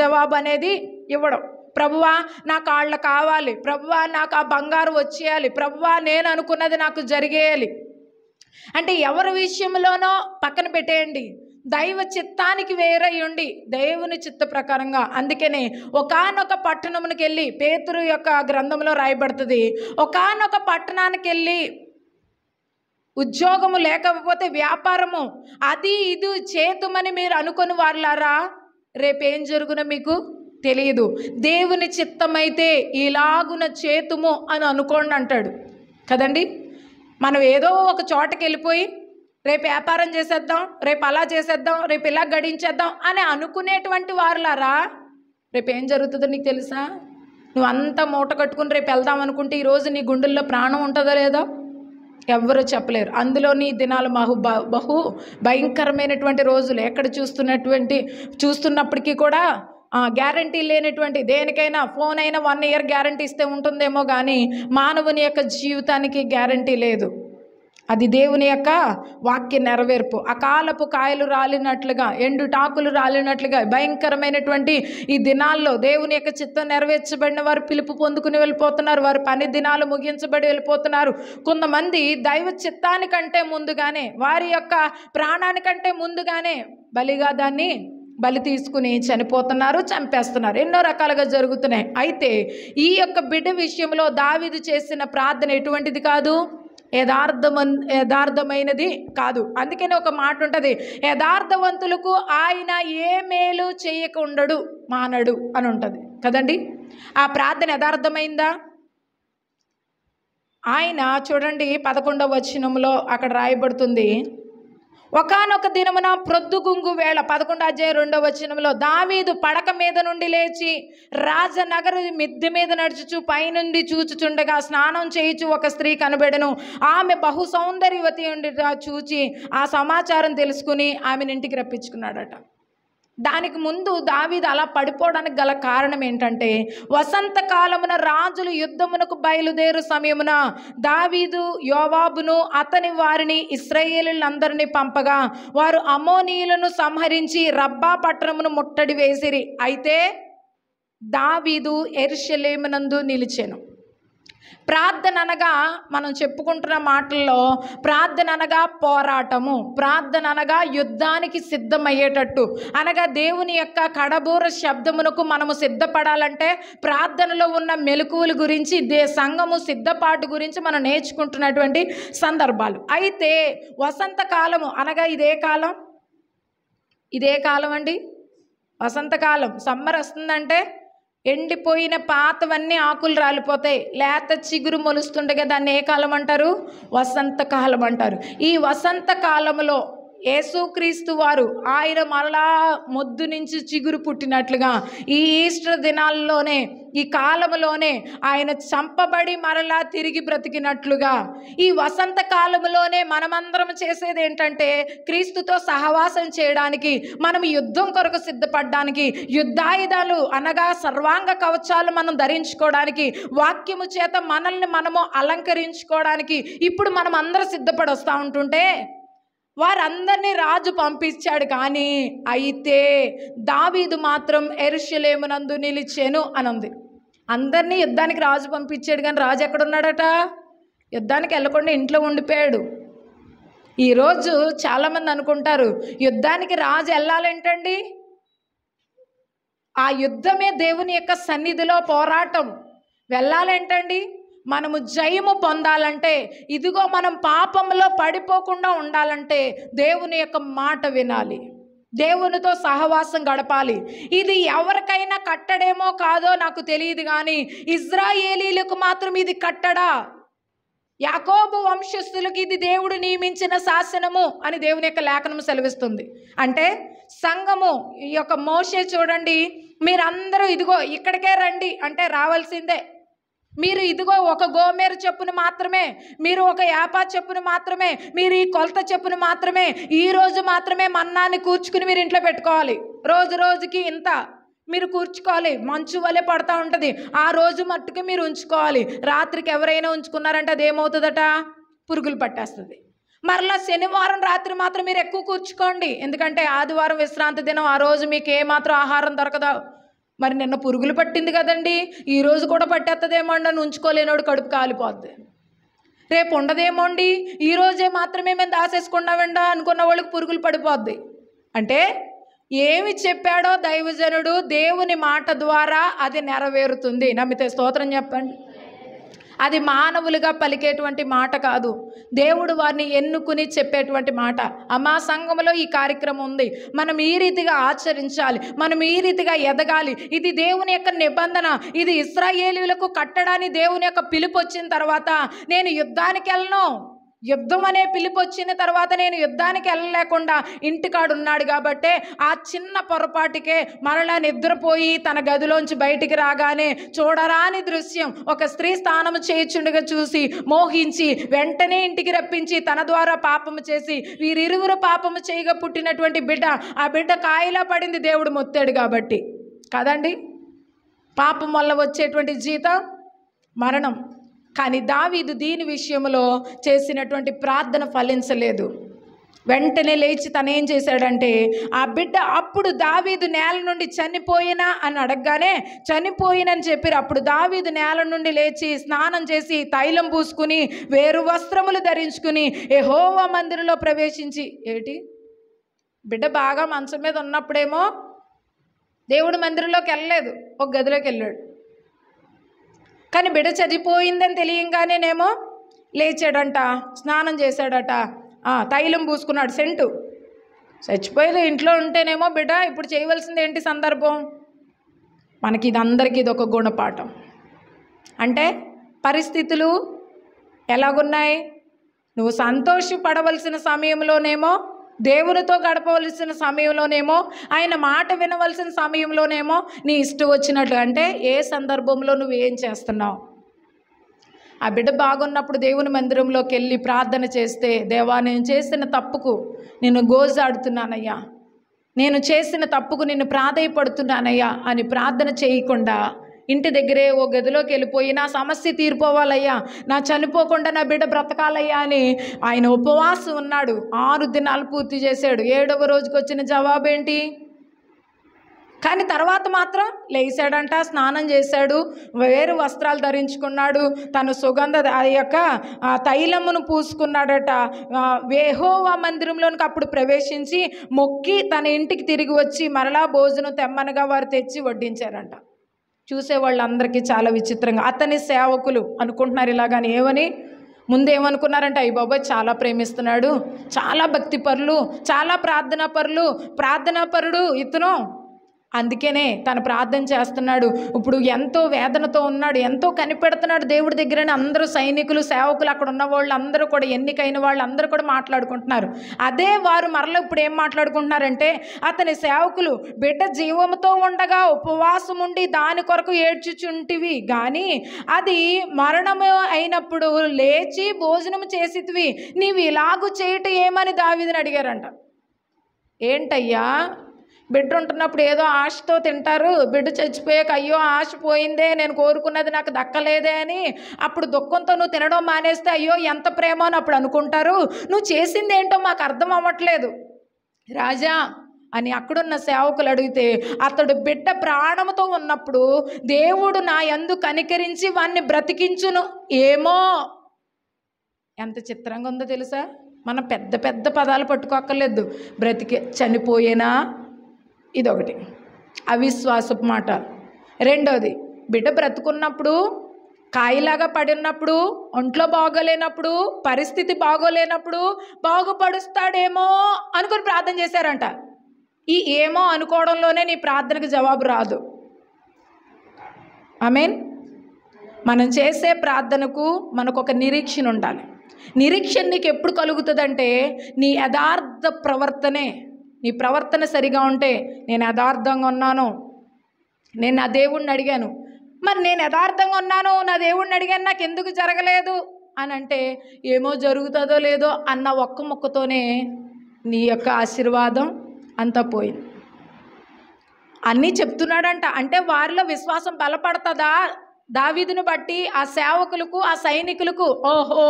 జవాబు అనేది ఇవ్వడం ప్రభువా నా కాళ్ళ కావాలి ప్రభువా నాకు ఆ బంగారు వచ్చేయాలి ప్రభువా నేను అనుకున్నది నాకు జరిగేయాలి అంటే ఎవరి విషయంలోనో పక్కన పెట్టేయండి దైవ చిత్తానికి వేరై ఉండి దేవుని చిత్త ప్రకారంగా అందుకనే ఒకనొక పట్టణమునికి వెళ్ళి పేతురు యొక్క గ్రంథంలో రాయబడుతుంది ఒకనొక పట్టణానికి వెళ్ళి ఉద్యోగము లేకపోతే వ్యాపారము అది ఇది చేతుమని మీరు అనుకుని వాళ్ళారా రేపేం జరుగునో మీకు తెలియదు దేవుని చిత్తమైతే ఇలాగున చేతుము అని అనుకోండి అంటాడు కదండి మనం ఏదో ఒక చోటకి వెళ్ళిపోయి రేపు వ్యాపారం చేసేద్దాం రేపు అలా చేసేద్దాం రేపు ఇలా గడించేద్దాం అని అనుకునేటువంటి వారులారా రేపు ఏం జరుగుతుందో నీకు తెలుసా నువ్వు అంతా మూట కట్టుకుని రేపు వెళ్దాం అనుకుంటే ఈరోజు నీ గుండెల్లో ప్రాణం ఉంటుందో లేదో ఎవరు చెప్పలేరు అందులో నీ దినాలు బహు బహు భయంకరమైనటువంటి రోజులు ఎక్కడ చూస్తున్నటువంటి చూస్తున్నప్పటికీ కూడా గ్యారంటీ లేనటువంటి దేనికైనా ఫోన్ అయినా వన్ ఇయర్ గ్యారంటీ ఇస్తే ఉంటుందేమో కానీ మానవుని యొక్క జీవితానికి గ్యారంటీ లేదు అది దేవుని యొక్క వాక్య నెరవేర్పు అకాలపు కాయలు రాలినట్లుగా ఎండు టాకులు రాలినట్లుగా భయంకరమైనటువంటి ఈ దినాల్లో దేవుని యొక్క చిత్తం నెరవేర్చబడిన వారు పిలుపు పొందుకుని వెళ్ళిపోతున్నారు వారు పని దినాలు ముగించబడి వెళ్ళిపోతున్నారు కొంతమంది దైవ చిత్తానికంటే ముందుగానే వారి యొక్క ప్రాణానికంటే ముందుగానే బలిగా దాన్ని బలి తీసుకుని చనిపోతున్నారు చంపేస్తున్నారు ఎన్నో రకాలుగా జరుగుతున్నాయి అయితే ఈ యొక్క బిడ్డ విషయంలో దావిది చేసిన ప్రార్థన ఎటువంటిది కాదు యథార్థమన్ యథార్థమైనది కాదు అందుకనే ఒక మాట ఉంటుంది యథార్థవంతులకు ఆయన ఏ మేలు చేయకుండడు మానడు అని ఉంటుంది కదండి ఆ ప్రార్థన యథార్థమైందా ఆయన చూడండి పదకొండవ వచనంలో అక్కడ రాయబడుతుంది ఒకనొక దినమున ప్రొద్దు గుంగు వేళ పదకొండు అధ్యాయ రెండో వచనంలో దావీదు పడక మీద నుండి లేచి రాజనగరు మిద్దె మీద నడుచుచు పైనుండి చూచుచుండగా స్నానం చేయుచు ఒక స్త్రీ కనబెడను ఆమె బహు సౌందర్యవతి ఉండి చూచి ఆ సమాచారం తెలుసుకుని ఆమెను ఇంటికి రప్పించుకున్నాడట దానికి ముందు దావీదు అలా పడిపోవడానికి గల కారణం ఏంటంటే వసంతకాలమున రాజులు యుద్ధమునకు బయలుదేరు సమయమున దావీదు యోవాబును అతని వారిని ఇస్రాయేలులందరినీ పంపగా వారు అమోనీయులను సంహరించి రబ్బా పట్టణమును ముట్టడి వేసిరి అయితే దావీదు ఎరుషలేమునందు నిలిచెను ప్రార్థన అనగా మనం చెప్పుకుంటున్న మాటల్లో ప్రార్థన అనగా పోరాటము ప్రార్థన అనగా యుద్ధానికి సిద్ధమయ్యేటట్టు అనగా దేవుని యొక్క కడబూర శబ్దమునకు మనము సిద్ధపడాలంటే ప్రార్థనలో ఉన్న మెలకువల గురించి దే సంఘము సిద్ధపాటు గురించి మనం నేర్చుకుంటున్నటువంటి సందర్భాలు అయితే వసంతకాలము అనగా ఇదే కాలం ఇదే కాలం అండి వసంతకాలం సమ్మర్ వస్తుందంటే ఎండిపోయిన పాతవన్నీ ఆకులు రాలిపోతాయి లేత చిగురు మొలుస్తుండగా దాన్ని ఏ కాలం అంటారు వసంతకాలం అంటారు ఈ వసంతకాలంలో యేసుక్రీస్తు వారు ఆయన మరలా మొద్దు నుంచి చిగురు పుట్టినట్లుగా ఈ ఈస్టర్ దినాల్లోనే ఈ కాలంలోనే ఆయన చంపబడి మరలా తిరిగి బ్రతికినట్లుగా ఈ వసంత కాలంలోనే మనమందరం చేసేది ఏంటంటే క్రీస్తుతో సహవాసం చేయడానికి మనం యుద్ధం కొరకు సిద్ధపడడానికి యుద్ధాయుధాలు అనగా సర్వాంగ కవచాలు మనం ధరించుకోవడానికి వాక్యము చేత మనల్ని మనము అలంకరించుకోవడానికి ఇప్పుడు మనం అందరూ సిద్ధపడొస్తూ ఉంటుంటే వారందరినీ రాజు పంపించాడు కానీ అయితే దావీదు మాత్రం ఎరుషులేమునందు నిలిచాను ఉంది అందరినీ యుద్ధానికి రాజు పంపించాడు కానీ రాజు ఎక్కడున్నాడట యుద్ధానికి వెళ్ళకుండా ఇంట్లో ఉండిపోయాడు ఈరోజు చాలామంది అనుకుంటారు యుద్ధానికి రాజు వెళ్ళాలేంటండి ఆ యుద్ధమే దేవుని యొక్క సన్నిధిలో పోరాటం వెళ్ళాలేంటండి మనము జయము పొందాలంటే ఇదిగో మనం పాపంలో పడిపోకుండా ఉండాలంటే దేవుని యొక్క మాట వినాలి దేవునితో సహవాసం గడపాలి ఇది ఎవరికైనా కట్టడేమో కాదో నాకు తెలియదు కానీ ఇజ్రాయేలీలకు మాత్రం ఇది కట్టడా యాకోబు వంశస్థులకి ఇది దేవుడు నియమించిన శాసనము అని దేవుని యొక్క లేఖనం సెలవిస్తుంది అంటే సంఘము ఈ యొక్క మోసే చూడండి మీరందరూ ఇదిగో ఇక్కడికే రండి అంటే రావాల్సిందే మీరు ఇదిగో ఒక గోమేరు చెప్పును మాత్రమే మీరు ఒక యాపా చెప్పును మాత్రమే మీరు ఈ కొలత చెప్పును మాత్రమే ఈ రోజు మాత్రమే మన్నాన్ని కూర్చుకుని మీరు ఇంట్లో పెట్టుకోవాలి రోజు రోజుకి ఇంత మీరు కూర్చుకోవాలి మంచు వలె పడతా ఉంటుంది ఆ రోజు మట్టుకు మీరు ఉంచుకోవాలి రాత్రికి ఎవరైనా ఉంచుకున్నారంటే అది ఏమవుతుందట పురుగులు పట్టేస్తుంది మరలా శనివారం రాత్రి మాత్రం మీరు ఎక్కువ కూర్చుకోండి ఎందుకంటే ఆదివారం విశ్రాంతి దినం ఆ రోజు మీకు ఏమాత్రం ఆహారం దొరకదు మరి నిన్న పురుగులు పట్టింది కదండి ఈరోజు కూడా పట్టేస్తుందేమో నన్ను ఉంచుకోలేనోడు కడుపు కాలిపోద్ది రేపు ఉండదేమో అండి ఈరోజే మాత్రమే మేము దాసేసుకున్నామండా అనుకున్న వాళ్ళకి పురుగులు పడిపోద్ది అంటే ఏమి చెప్పాడో దైవజనుడు దేవుని మాట ద్వారా అది నెరవేరుతుంది నమ్మితే స్తోత్రం చెప్పండి అది మానవులుగా పలికేటువంటి మాట కాదు దేవుడు వారిని ఎన్నుకుని చెప్పేటువంటి మాట అమ్మా సంఘంలో ఈ కార్యక్రమం ఉంది మనం ఈ రీతిగా ఆచరించాలి మనం ఈ రీతిగా ఎదగాలి ఇది దేవుని యొక్క నిబంధన ఇది ఇస్రాయేలీలకు కట్టడాన్ని దేవుని యొక్క పిలుపు వచ్చిన తర్వాత నేను యుద్ధానికి వెళ్ళను యుద్ధం అనే పిలుపు వచ్చిన తర్వాత నేను యుద్ధానికి వెళ్ళలేకుండా ఇంటికాడున్నాడు కాబట్టే ఆ చిన్న పొరపాటికే మరలా నిద్రపోయి తన గదిలోంచి బయటికి రాగానే చూడరాని దృశ్యం ఒక స్త్రీ స్థానము చేయుచుండగా చూసి మోహించి వెంటనే ఇంటికి రప్పించి తన ద్వారా పాపము చేసి వీరిరువురు పాపము చేయగా పుట్టినటువంటి బిడ్డ ఆ బిడ్డ కాయిలా పడింది దేవుడు మొత్తాడు కాబట్టి కదండి పాపం వల్ల వచ్చేటువంటి జీతం మరణం కానీ దావీదు దీని విషయంలో చేసినటువంటి ప్రార్థన ఫలించలేదు వెంటనే లేచి తను ఏం చేశాడంటే ఆ బిడ్డ అప్పుడు దావీదు నేల నుండి చనిపోయినా అని అడగగానే చనిపోయినని చెప్పి అప్పుడు దావీదు నేల నుండి లేచి స్నానం చేసి తైలం పూసుకుని వేరు వస్త్రములు ధరించుకుని ఏ హోవా మందిరంలో ప్రవేశించి ఏటి బిడ్డ బాగా మంచం మీద ఉన్నప్పుడేమో దేవుడు మందిరంలోకి వెళ్ళలేదు ఒక గదిలోకి వెళ్ళాడు కానీ బిడ్డ చదిపోయిందని తెలియంగానేనేమో లేచాడంట స్నానం చేశాడట తైలం పూసుకున్నాడు సెంటు చచ్చిపోయేది ఇంట్లో ఉంటేనేమో బిడ్డ ఇప్పుడు చేయవలసింది ఏంటి సందర్భం మనకి ఇది అందరికీ ఇది ఒక గుణపాఠం అంటే పరిస్థితులు ఎలాగున్నాయి నువ్వు సంతోషపడవలసిన సమయంలోనేమో దేవునితో గడపవలసిన సమయంలోనేమో ఆయన మాట వినవలసిన సమయంలోనేమో నీ ఇష్టం వచ్చినట్టు అంటే ఏ సందర్భంలో నువ్వు ఏం చేస్తున్నావు ఆ బిడ్డ బాగున్నప్పుడు దేవుని మందిరంలోకి వెళ్ళి ప్రార్థన చేస్తే దేవా నేను చేసిన తప్పుకు నేను గోజాడుతున్నానయ్యా నేను చేసిన తప్పుకు నిన్ను ప్రాధాయపడుతున్నానయ్యా అని ప్రార్థన చేయకుండా ఇంటి దగ్గరే ఓ గదిలోకి వెళ్ళిపోయి నా సమస్య తీరిపోవాలయ్యా నా చనిపోకుండా నా బిడ్డ బ్రతకాలయ్యా అని ఆయన ఉపవాసం ఉన్నాడు ఆరు దినాలు పూర్తి చేశాడు ఏడవ రోజుకి వచ్చిన జవాబేంటి కానీ తర్వాత మాత్రం లేచాడంట స్నానం చేశాడు వేరు వస్త్రాలు ధరించుకున్నాడు తను సుగంధ ఆ యొక్క తైలమును పూసుకున్నాడట వేహోవా మందిరంలోనికి అప్పుడు ప్రవేశించి మొక్కి తన ఇంటికి తిరిగి వచ్చి మరలా భోజనం తెమ్మనగా వారు తెచ్చి వడ్డించారంట చూసే వాళ్ళందరికీ చాలా విచిత్రంగా అతని సేవకులు అనుకుంటున్నారు ఇలాగాని ఏమని ముందేమనుకున్నారంటే అయ్యి బాబాయ్ చాలా ప్రేమిస్తున్నాడు చాలా భక్తిపరులు చాలా ప్రార్థనాపరులు ప్రార్థనాపరుడు ఇతను అందుకనే తను ప్రార్థన చేస్తున్నాడు ఇప్పుడు ఎంతో వేదనతో ఉన్నాడు ఎంతో కనిపెడుతున్నాడు దేవుడి దగ్గరని అందరూ సైనికులు సేవకులు అక్కడ ఉన్న వాళ్ళు అందరూ కూడా ఎన్నికైన వాళ్ళు అందరూ కూడా మాట్లాడుకుంటున్నారు అదే వారు మరల ఇప్పుడు ఏం మాట్లాడుకుంటున్నారంటే అతని సేవకులు బిడ్డ జీవంతో ఉండగా ఉపవాసం ఉండి దాని కొరకు ఏడ్చుచుంటివి కానీ అది మరణము అయినప్పుడు లేచి భోజనం చేసివి నీవు ఇలాగు చేయటం ఏమని దావిదని అడిగారంట ఏంటయ్యా బిడ్డ ఉంటున్నప్పుడు ఏదో ఆశతో తింటారు బిడ్డ చచ్చిపోయాక అయ్యో ఆశ పోయిందే నేను కోరుకున్నది నాకు దక్కలేదే అని అప్పుడు దుఃఖంతో నువ్వు తినడం మానేస్తే అయ్యో ఎంత ప్రేమ అని అప్పుడు అనుకుంటారు నువ్వు చేసింది ఏంటో మాకు అర్థం అవ్వట్లేదు రాజా అని అక్కడున్న సేవకులు అడిగితే అతడు బిడ్డ ప్రాణముతో ఉన్నప్పుడు దేవుడు నా ఎందు కనికరించి వాణ్ణి బ్రతికించును ఏమో ఎంత చిత్రంగా ఉందో తెలుసా మనం పెద్ద పెద్ద పదాలు పట్టుకోక్కర్లేదు బ్రతికి చనిపోయేనా ఇదొకటి అవిశ్వాసపు మాట రెండవది బిడ్డ బ్రతుకున్నప్పుడు కాయిలాగా పడినప్పుడు ఒంట్లో బాగోలేనప్పుడు పరిస్థితి బాగోలేనప్పుడు బాగుపడుస్తాడేమో అనుకుని ప్రార్థన చేశారంట ఈ ఏమో అనుకోవడంలోనే నీ ప్రార్థనకు జవాబు రాదు ఐ మీన్ మనం చేసే ప్రార్థనకు మనకు ఒక నిరీక్షణ ఉండాలి నిరీక్షణ నీకు ఎప్పుడు కలుగుతుందంటే నీ యథార్థ ప్రవర్తనే నీ ప్రవర్తన సరిగా ఉంటే నేను యథార్థంగా ఉన్నాను నేను నా దేవుణ్ణి అడిగాను మరి నేను యథార్థంగా ఉన్నాను నా దేవుణ్ణి అడిగాను నాకు ఎందుకు జరగలేదు అని అంటే ఏమో జరుగుతుందో లేదో అన్న ఒక్క మొక్కతోనే నీ యొక్క ఆశీర్వాదం అంతా పోయింది అన్నీ చెప్తున్నాడంట అంటే వారిలో విశ్వాసం బలపడుతుందా దావీదును బట్టి ఆ సేవకులకు ఆ సైనికులకు ఓహో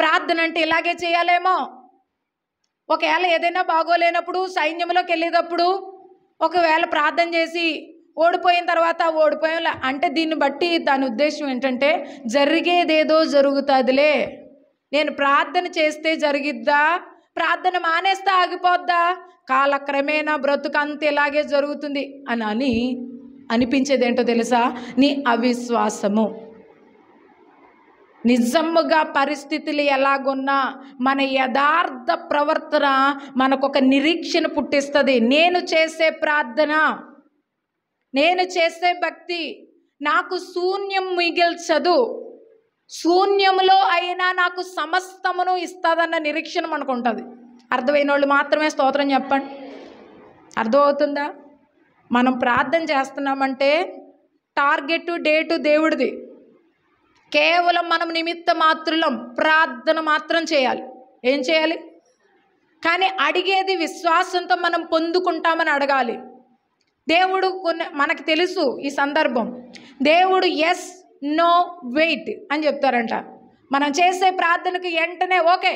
ప్రార్థన అంటే ఇలాగే చేయాలేమో ఒకవేళ ఏదైనా బాగోలేనప్పుడు సైన్యంలోకి వెళ్ళేటప్పుడు ఒకవేళ ప్రార్థన చేసి ఓడిపోయిన తర్వాత ఓడిపోయిన అంటే దీన్ని బట్టి దాని ఉద్దేశం ఏంటంటే జరిగేదేదో జరుగుతుందిలే నేను ప్రార్థన చేస్తే జరిగిద్దా ప్రార్థన మానేస్తా ఆగిపోద్దా కాలక్రమేణా బ్రతుకంత ఇలాగే జరుగుతుంది అని అని అనిపించేది ఏంటో తెలుసా నీ అవిశ్వాసము నిజముగా పరిస్థితులు ఎలాగున్నా మన యథార్థ ప్రవర్తన మనకు ఒక నిరీక్షణ పుట్టిస్తుంది నేను చేసే ప్రార్థన నేను చేసే భక్తి నాకు శూన్యం మిగిల్చదు శూన్యములో అయినా నాకు సమస్తమును ఇస్తుందన్న నిరీక్షణ మనకు ఉంటుంది అర్థమైన వాళ్ళు మాత్రమే స్తోత్రం చెప్పండి అర్థమవుతుందా మనం ప్రార్థన చేస్తున్నామంటే టార్గెట్ డేటు దేవుడిది కేవలం మనం నిమిత్త మాత్రులం ప్రార్థన మాత్రం చేయాలి ఏం చేయాలి కానీ అడిగేది విశ్వాసంతో మనం పొందుకుంటామని అడగాలి దేవుడు కొన్ని మనకు తెలుసు ఈ సందర్భం దేవుడు ఎస్ నో వెయిట్ అని చెప్తారంట మనం చేసే ప్రార్థనకు వెంటనే ఓకే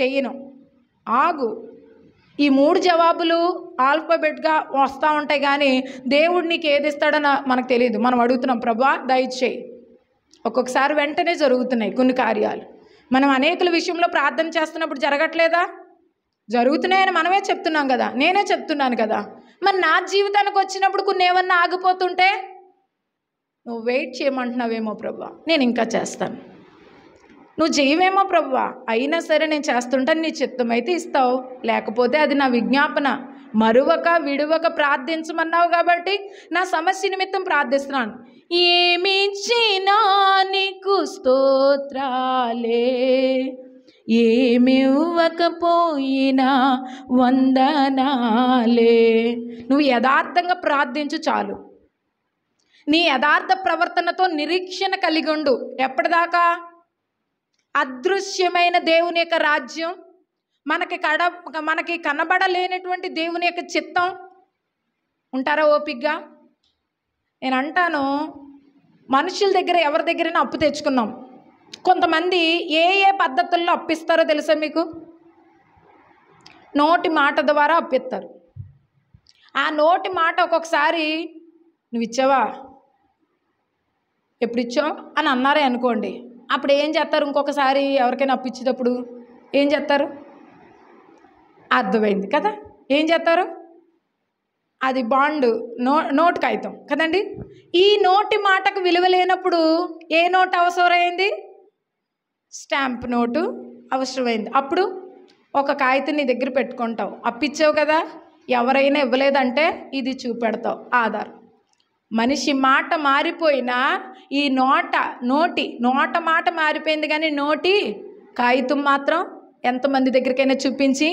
చెయ్యను ఆగు ఈ మూడు జవాబులు ఆల్ఫబెట్గా వస్తూ ఉంటాయి కానీ దేవుడు నీకు ఏది ఇస్తాడో మనకు తెలియదు మనం అడుగుతున్నాం ప్రభా దయచేయి ఒక్కొక్కసారి వెంటనే జరుగుతున్నాయి కొన్ని కార్యాలు మనం అనేకుల విషయంలో ప్రార్థన చేస్తున్నప్పుడు జరగట్లేదా జరుగుతున్నాయని మనమే చెప్తున్నాం కదా నేనే చెప్తున్నాను కదా మరి నా జీవితానికి వచ్చినప్పుడు కొన్ని ఏమన్నా ఆగిపోతుంటే నువ్వు వెయిట్ చేయమంటున్నావేమో ప్రభా నేను ఇంకా చేస్తాను నువ్వు చేయవేమో ప్రభా అయినా సరే నేను చేస్తుంటాను నీ చిత్తం అయితే ఇస్తావు లేకపోతే అది నా విజ్ఞాపన మరువక విడువక ప్రార్థించమన్నావు కాబట్టి నా సమస్య నిమిత్తం ప్రార్థిస్తున్నాను ఏమిచ్చినా నీకు స్తోత్రాలే ఇవ్వకపోయినా వందనాలే నువ్వు యథార్థంగా ప్రార్థించు చాలు నీ యథార్థ ప్రవర్తనతో నిరీక్షణ కలిగి ఉండు ఎప్పటిదాకా అదృశ్యమైన దేవుని యొక్క రాజ్యం మనకి కడ మనకి కనబడలేనటువంటి దేవుని యొక్క చిత్తం ఉంటారా ఓపిగ్గా నేను అంటాను మనుషుల దగ్గర ఎవరి దగ్గరైనా అప్పు తెచ్చుకున్నాం కొంతమంది ఏ ఏ పద్ధతుల్లో అప్పిస్తారో తెలుసా మీకు నోటి మాట ద్వారా అప్పిస్తారు ఆ నోటి మాట ఒక్కొక్కసారి నువ్వు ఇచ్చావా ఎప్పుడు ఇచ్చావు అని అన్నారే అనుకోండి అప్పుడు ఏం చేస్తారు ఇంకొకసారి ఎవరికైనా అప్పిచ్చేటప్పుడు ఏం చేస్తారు అర్థమైంది కదా ఏం చేస్తారు అది బాండ్ నో నోటు కాగితం కదండి ఈ నోటి మాటకు విలువ లేనప్పుడు ఏ నోట్ అవసరమైంది స్టాంప్ నోటు అవసరమైంది అప్పుడు ఒక కాగితం నీ దగ్గర పెట్టుకుంటావు అప్పిచ్చావు కదా ఎవరైనా ఇవ్వలేదంటే ఇది చూపెడతావు ఆధార్ మనిషి మాట మారిపోయినా ఈ నోట నోటి నోట మాట మారిపోయింది కానీ నోటి కాగితం మాత్రం ఎంతమంది దగ్గరికైనా చూపించి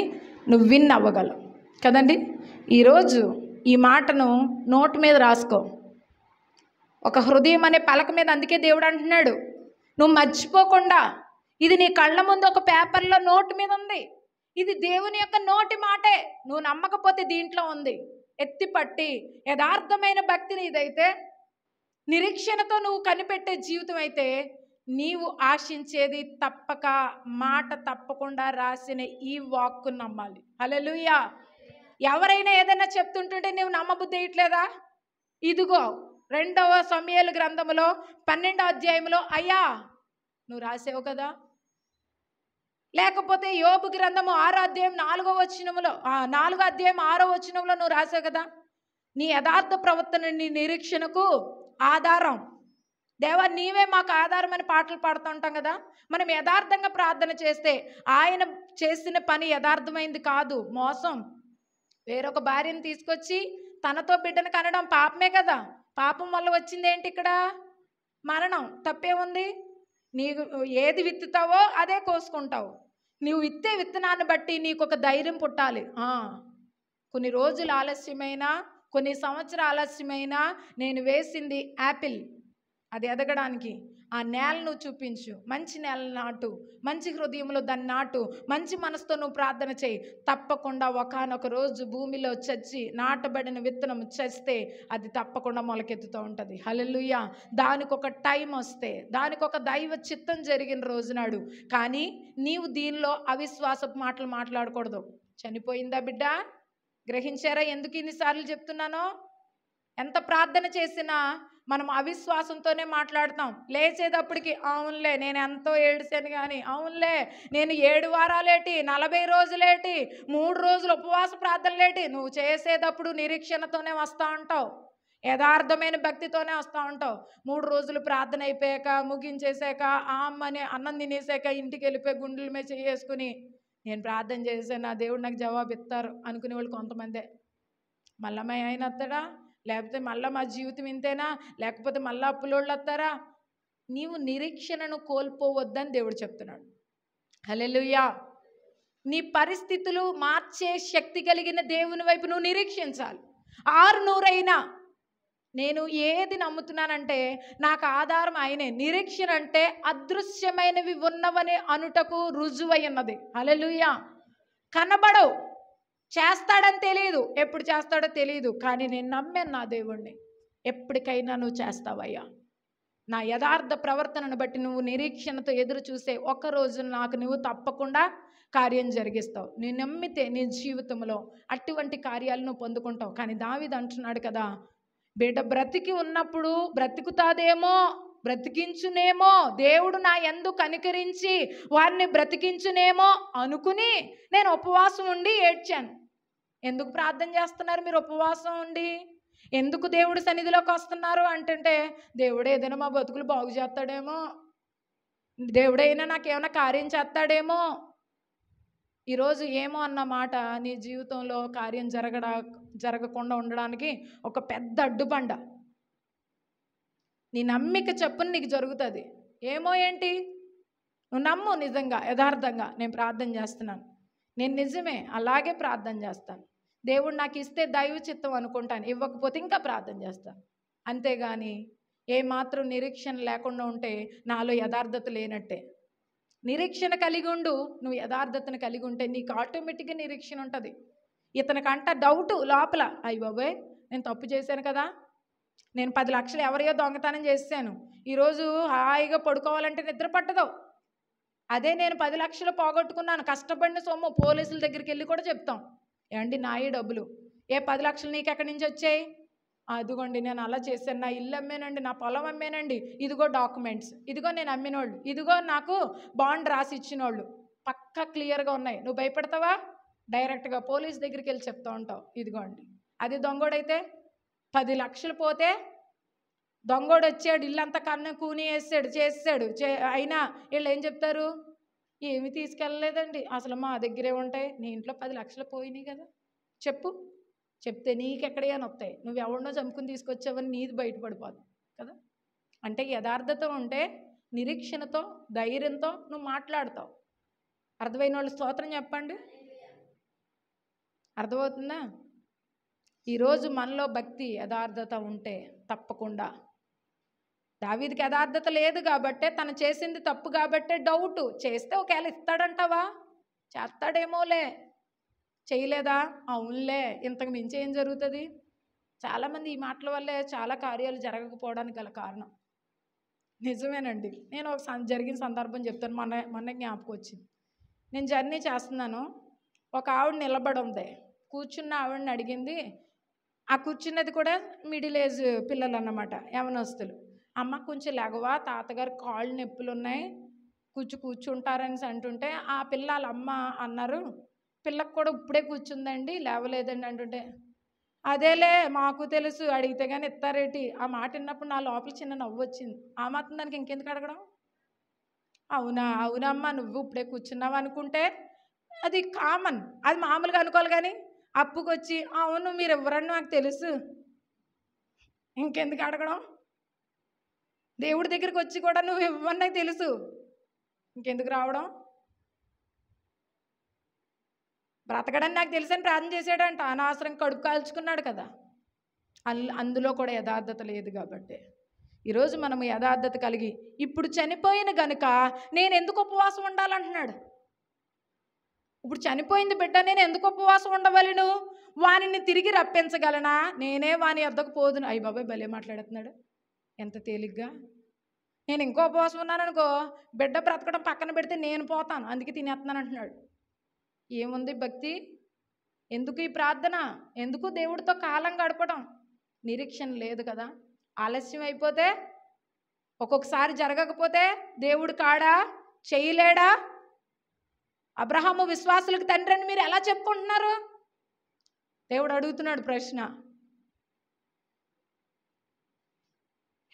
నువ్వు విన్ అవ్వగలవు కదండి ఈరోజు ఈ మాటను నోటు మీద రాసుకో ఒక హృదయం అనే పలక మీద అందుకే దేవుడు అంటున్నాడు నువ్వు మర్చిపోకుండా ఇది నీ కళ్ళ ముందు ఒక పేపర్లో నోటు మీద ఉంది ఇది దేవుని యొక్క నోటి మాటే నువ్వు నమ్మకపోతే దీంట్లో ఉంది ఎత్తిపట్టి యథార్థమైన భక్తిని ఇదైతే నిరీక్షణతో నువ్వు కనిపెట్టే జీవితం అయితే నీవు ఆశించేది తప్పక మాట తప్పకుండా రాసిన ఈ వాక్కు నమ్మాలి హలో ఎవరైనా ఏదైనా చెప్తుంటుంటే నువ్వు నమ్మబుద్ధి ఇదిగో రెండవ సమయాలు గ్రంథములో పన్నెండో అధ్యాయంలో అయ్యా నువ్వు రాసావు కదా లేకపోతే యోపు గ్రంథము ఆరో అధ్యాయం నాలుగో వచ్చినములో నాలుగో అధ్యాయం ఆరో వచనంలో నువ్వు రాసావు కదా నీ యథార్థ ప్రవర్తన నీ నిరీక్షణకు ఆధారం దేవా నీవే మాకు ఆధారమైన పాటలు పాడుతూ ఉంటాం కదా మనం యథార్థంగా ప్రార్థన చేస్తే ఆయన చేసిన పని యథార్థమైంది కాదు మోసం వేరొక భార్యను తీసుకొచ్చి తనతో బిడ్డను కనడం పాపమే కదా పాపం వల్ల వచ్చింది ఏంటి ఇక్కడ మరణం తప్పేముంది నీకు ఏది విత్తుతావో అదే కోసుకుంటావు నీవు విత్తే విత్తనాన్ని బట్టి నీకు ఒక ధైర్యం పుట్టాలి కొన్ని రోజులు ఆలస్యమైనా కొన్ని సంవత్సరాల ఆలస్యమైనా నేను వేసింది యాపిల్ అది ఎదగడానికి ఆ నేలను చూపించు మంచి నేల నాటు మంచి హృదయంలో దాన్ని నాటు మంచి మనసుతో నువ్వు ప్రార్థన చేయి తప్పకుండా ఒకనొక రోజు భూమిలో చచ్చి నాటబడిన విత్తనం చస్తే అది తప్పకుండా మొలకెత్తుతూ ఉంటుంది హలలుయ దానికొక టైం వస్తే దానికొక దైవ చిత్తం జరిగిన రోజునాడు కానీ నీవు దీనిలో అవిశ్వాస మాటలు మాట్లాడకూడదు చనిపోయిందా బిడ్డ గ్రహించారా ఎందుకు ఇన్నిసార్లు చెప్తున్నానో ఎంత ప్రార్థన చేసినా మనం అవిశ్వాసంతోనే మాట్లాడతాం లేచేటప్పటికి అవునులే నేను ఎంతో ఏడిసాను కానీ అవునులే నేను ఏడు వారాలేటి నలభై రోజులేటి మూడు రోజులు ఉపవాస ప్రార్థనలేటి నువ్వు చేసేటప్పుడు నిరీక్షణతోనే వస్తూ ఉంటావు యథార్థమైన భక్తితోనే వస్తూ ఉంటావు మూడు రోజులు ప్రార్థన అయిపోయాక ముగించేశాక ఆ అమ్మని అన్నం తినేసాక ఇంటికి వెళ్ళిపోయి గుండెల మీద చేసుకుని నేను ప్రార్థన చేసే నా దేవుడు నాకు జవాబు ఇస్తారు అనుకునే వాళ్ళు కొంతమందే మల్లమ్మ అయినత్తడా లేకపోతే మళ్ళీ మా జీవితం ఇంతేనా లేకపోతే మళ్ళీ అప్పులోళ్ళు వస్తారా నీవు నిరీక్షణను కోల్పోవద్దని దేవుడు చెప్తున్నాడు హలెలుయా నీ పరిస్థితులు మార్చే శక్తి కలిగిన దేవుని వైపు నువ్వు నిరీక్షించాలి ఆరు నూరైనా నేను ఏది నమ్ముతున్నానంటే నాకు ఆధారం ఆయనే నిరీక్షణ అంటే అదృశ్యమైనవి ఉన్నవని అనుటకు రుజువై ఉన్నది అలెలుయా కనబడవు చేస్తాడని తెలియదు ఎప్పుడు చేస్తాడో తెలియదు కానీ నేను నమ్మాను నా దేవుణ్ణి ఎప్పటికైనా నువ్వు చేస్తావయ్యా నా యథార్థ ప్రవర్తనను బట్టి నువ్వు నిరీక్షణతో ఎదురు చూసే ఒక్కరోజు నాకు నువ్వు తప్పకుండా కార్యం జరిగిస్తావు నీ నమ్మితే నీ జీవితంలో అటువంటి కార్యాలను పొందుకుంటావు కానీ దావిది అంటున్నాడు కదా బిడ్డ బ్రతికి ఉన్నప్పుడు బ్రతుకుతాదేమో బ్రతికించునేమో దేవుడు నా ఎందు కనికరించి వారిని బ్రతికించునేమో అనుకుని నేను ఉపవాసం ఉండి ఏడ్చాను ఎందుకు ప్రార్థన చేస్తున్నారు మీరు ఉపవాసం ఉండి ఎందుకు దేవుడి సన్నిధిలోకి వస్తున్నారు అంటుంటే దేవుడు ఏదైనా మా బతుకులు బాగు చేస్తాడేమో దేవుడైనా నాకేమైనా కార్యం చేస్తాడేమో ఈరోజు ఏమో అన్న మాట నీ జీవితంలో కార్యం జరగడా జరగకుండా ఉండడానికి ఒక పెద్ద అడ్డుబండ నీ నమ్మిక చెప్పుని నీకు జరుగుతుంది ఏమో ఏంటి నువ్వు నమ్ము నిజంగా యథార్థంగా నేను ప్రార్థన చేస్తున్నాను నేను నిజమే అలాగే ప్రార్థన చేస్తాను దేవుడు నాకు ఇస్తే దైవ చిత్తం అనుకుంటాను ఇవ్వకపోతే ఇంకా ప్రార్థన చేస్తాను అంతేగాని ఏమాత్రం నిరీక్షణ లేకుండా ఉంటే నాలో యథార్థత లేనట్టే నిరీక్షణ కలిగి ఉండు నువ్వు యథార్థతను కలిగి ఉంటే నీకు ఆటోమేటిక్గా నిరీక్షణ ఉంటుంది ఇతనికంట డౌట్ లోపల అయ్యి బాబోయ్ నేను తప్పు చేశాను కదా నేను పది లక్షలు ఎవరియో దొంగతనం చేశాను ఈరోజు హాయిగా పడుకోవాలంటే నిద్ర పట్టదు అదే నేను పది లక్షలు పోగొట్టుకున్నాను కష్టపడిన సొమ్ము పోలీసుల దగ్గరికి వెళ్ళి కూడా చెప్తాం ఏమండి నాయి డబ్బులు ఏ పది లక్షలు నీకు ఎక్కడి నుంచి వచ్చాయి అదిగోండి నేను అలా చేశాను నా ఇల్లు అమ్మానండి నా పొలం అమ్మానండి ఇదిగో డాక్యుమెంట్స్ ఇదిగో నేను అమ్మినోళ్ళు ఇదిగో నాకు బాండ్ రాసి ఇచ్చినోళ్ళు పక్కా క్లియర్గా ఉన్నాయి నువ్వు భయపడతావా డైరెక్ట్గా పోలీస్ దగ్గరికి వెళ్ళి చెప్తూ ఉంటావు ఇదిగోండి అది దొంగోడైతే పది లక్షలు పోతే దొంగోడు వచ్చాడు ఇల్లంతా కన్ను కూని వేసాడు చేసాడు చే అయినా వీళ్ళు ఏం చెప్తారు ఏమి తీసుకెళ్ళలేదండి అసలు మా దగ్గరే ఉంటాయి నీ ఇంట్లో పది లక్షలు పోయినాయి కదా చెప్పు చెప్తే నీకెక్కడైనా వస్తాయి నువ్వు ఎవరినో చంపుకుని తీసుకొచ్చావని నీది బయటపడిపోదు కదా అంటే యథార్థత ఉంటే నిరీక్షణతో ధైర్యంతో నువ్వు మాట్లాడతావు అర్థమైన వాళ్ళు స్తోత్రం చెప్పండి అర్థమవుతుందా ఈరోజు మనలో భక్తి యథార్థత ఉంటే తప్పకుండా దావీదికి యథార్థత లేదు కాబట్టే తను చేసింది తప్పు కాబట్టే డౌట్ చేస్తే ఒకవేళ ఇస్తాడంటావా చేస్తాడేమోలే చేయలేదా అవునులే ఇంతకు మించి ఏం జరుగుతుంది చాలామంది ఈ మాటల వల్లే చాలా కార్యాలు జరగకపోవడానికి గల కారణం నిజమేనండి నేను ఒక జరిగిన సందర్భం చెప్తాను మన మొన్న జ్ఞాపకం వచ్చింది నేను జర్నీ చేస్తున్నాను ఒక ఆవిడ ఉంది కూర్చున్న ఆవిడని అడిగింది ఆ కూర్చున్నది కూడా మిడిల్ ఏజ్ పిల్లలు అన్నమాట యవనస్తులు అమ్మ కొంచెం లెగవా తాతగారు కాళ్ళు నొప్పులు ఉన్నాయి కూర్చు కూర్చుంటారని అంటుంటే ఆ పిల్లల అమ్మ అన్నారు పిల్లకు కూడా ఇప్పుడే కూర్చుందండి లేవలేదండి అంటుంటే అదేలే మాకు తెలుసు అడిగితే కానీ ఇస్తారేటి ఆ మాట విన్నప్పుడు నా లోపల చిన్న నవ్వు వచ్చింది ఆ మాత్రం దానికి ఇంకెందుకు అడగడం అవునా అవునమ్మా నువ్వు ఇప్పుడే కూర్చున్నావు అనుకుంటే అది కామన్ అది మామూలుగా అనుకోవాలి కానీ అప్పుకొచ్చి అవును మీరు ఎవరన్నా నాకు తెలుసు ఇంకెందుకు అడగడం దేవుడి దగ్గరికి వచ్చి కూడా నువ్వు ఇవ్వని తెలుసు ఇంకెందుకు రావడం బ్రతకడని నాకు తెలుసని ప్రార్థన చేశాడంట అనవసరం కడుపు కాల్చుకున్నాడు కదా అందులో కూడా యథార్థత లేదు కాబట్టి ఈరోజు మనం యథార్థత కలిగి ఇప్పుడు చనిపోయిన గనుక నేను ఎందుకు ఉపవాసం ఉండాలంటున్నాడు ఇప్పుడు చనిపోయింది బిడ్డ నేను ఎందుకు ఉపవాసం ఉండవలను వానిని తిరిగి రప్పించగలనా నేనే వాని ఎద్దకు పోదును అయ్యి బాబాయ్ భలే మాట్లాడుతున్నాడు ఎంత తేలిగ్గా నేను ఇంకో ఉపవాసం ఉన్నాననుకో బిడ్డ బ్రతకడం పక్కన పెడితే నేను పోతాను అందుకే తినేస్తున్నాను అంటున్నాడు ఏముంది భక్తి ఎందుకు ఈ ప్రార్థన ఎందుకు దేవుడితో కాలం గడపడం నిరీక్షణ లేదు కదా ఆలస్యం అయిపోతే ఒక్కొక్కసారి జరగకపోతే దేవుడు కాడా చేయలేడా అబ్రహము విశ్వాసులకు తండ్రి అని మీరు ఎలా చెప్పుకుంటున్నారు దేవుడు అడుగుతున్నాడు ప్రశ్న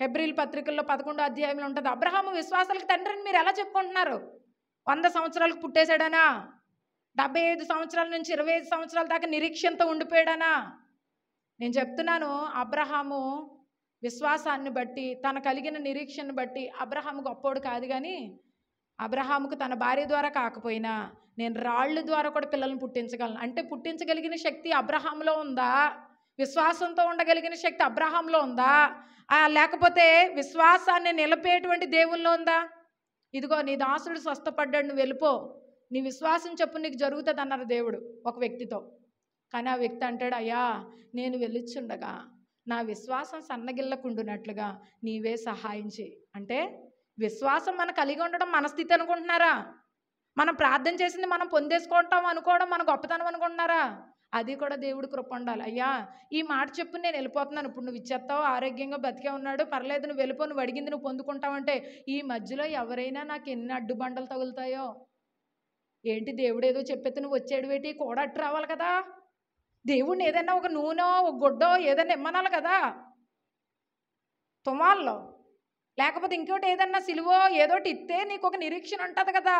హెబ్రిల్ పత్రికల్లో పదకొండో అధ్యాయంలో ఉంటుంది అబ్రహాము విశ్వాసాలకు తండ్రిని మీరు ఎలా చెప్పుకుంటున్నారు వంద సంవత్సరాలకు పుట్టేశాడనా డెబ్బై ఐదు సంవత్సరాల నుంచి ఇరవై ఐదు సంవత్సరాల దాకా నిరీక్షణతో ఉండిపోయాడనా నేను చెప్తున్నాను అబ్రహాము విశ్వాసాన్ని బట్టి తన కలిగిన నిరీక్షను బట్టి అబ్రహాము గొప్పోడు కాదు కానీ అబ్రహాముకు తన భార్య ద్వారా కాకపోయినా నేను రాళ్ళు ద్వారా కూడా పిల్లల్ని పుట్టించగలను అంటే పుట్టించగలిగిన శక్తి అబ్రహాములో ఉందా విశ్వాసంతో ఉండగలిగిన శక్తి అబ్రహాంలో ఉందా లేకపోతే విశ్వాసాన్ని నిలపేటువంటి దేవుల్లో ఉందా ఇదిగో నీ దాసుడు స్వస్థపడ్డాడు నువ్వు వెళ్ళిపో నీ విశ్వాసం చెప్పు నీకు జరుగుతుంది అన్నారు దేవుడు ఒక వ్యక్తితో కానీ ఆ వ్యక్తి అంటాడు అయ్యా నేను వెళ్ళిచ్చుండగా నా విశ్వాసం సన్నగిల్లకుండునట్లుగా నీవే సహాయం చేయి అంటే విశ్వాసం మన కలిగి ఉండడం మన స్థితి అనుకుంటున్నారా మనం ప్రార్థన చేసింది మనం పొందేసుకుంటాం అనుకోవడం మన గొప్పతనం అనుకుంటున్నారా అది కూడా దేవుడు కృప ఉండాలి అయ్యా ఈ మాట చెప్పు నేను వెళ్ళిపోతున్నాను ఇప్పుడు నువ్వు ఇచ్చేస్తావు ఆరోగ్యంగా బతికే ఉన్నాడు పర్లేదు నువ్వు వెళ్ళిపో నువ్వు అడిగింది నువ్వు పొందుకుంటావంటే ఈ మధ్యలో ఎవరైనా నాకు ఎన్ని అడ్డుబండలు తగులుతాయో ఏంటి దేవుడు ఏదో చెప్పేది నువ్వు వచ్చాడు వేటి కూడా అట్టు రావాలి కదా దేవుడిని ఏదైనా ఒక నూనె ఒక గుడ్డో ఏదైనా ఇమ్మనాలి కదా తుమాల్లో లేకపోతే ఇంకోటి ఏదన్నా సిలువో ఏదోటి ఇస్తే నీకు ఒక నిరీక్షణ ఉంటుంది కదా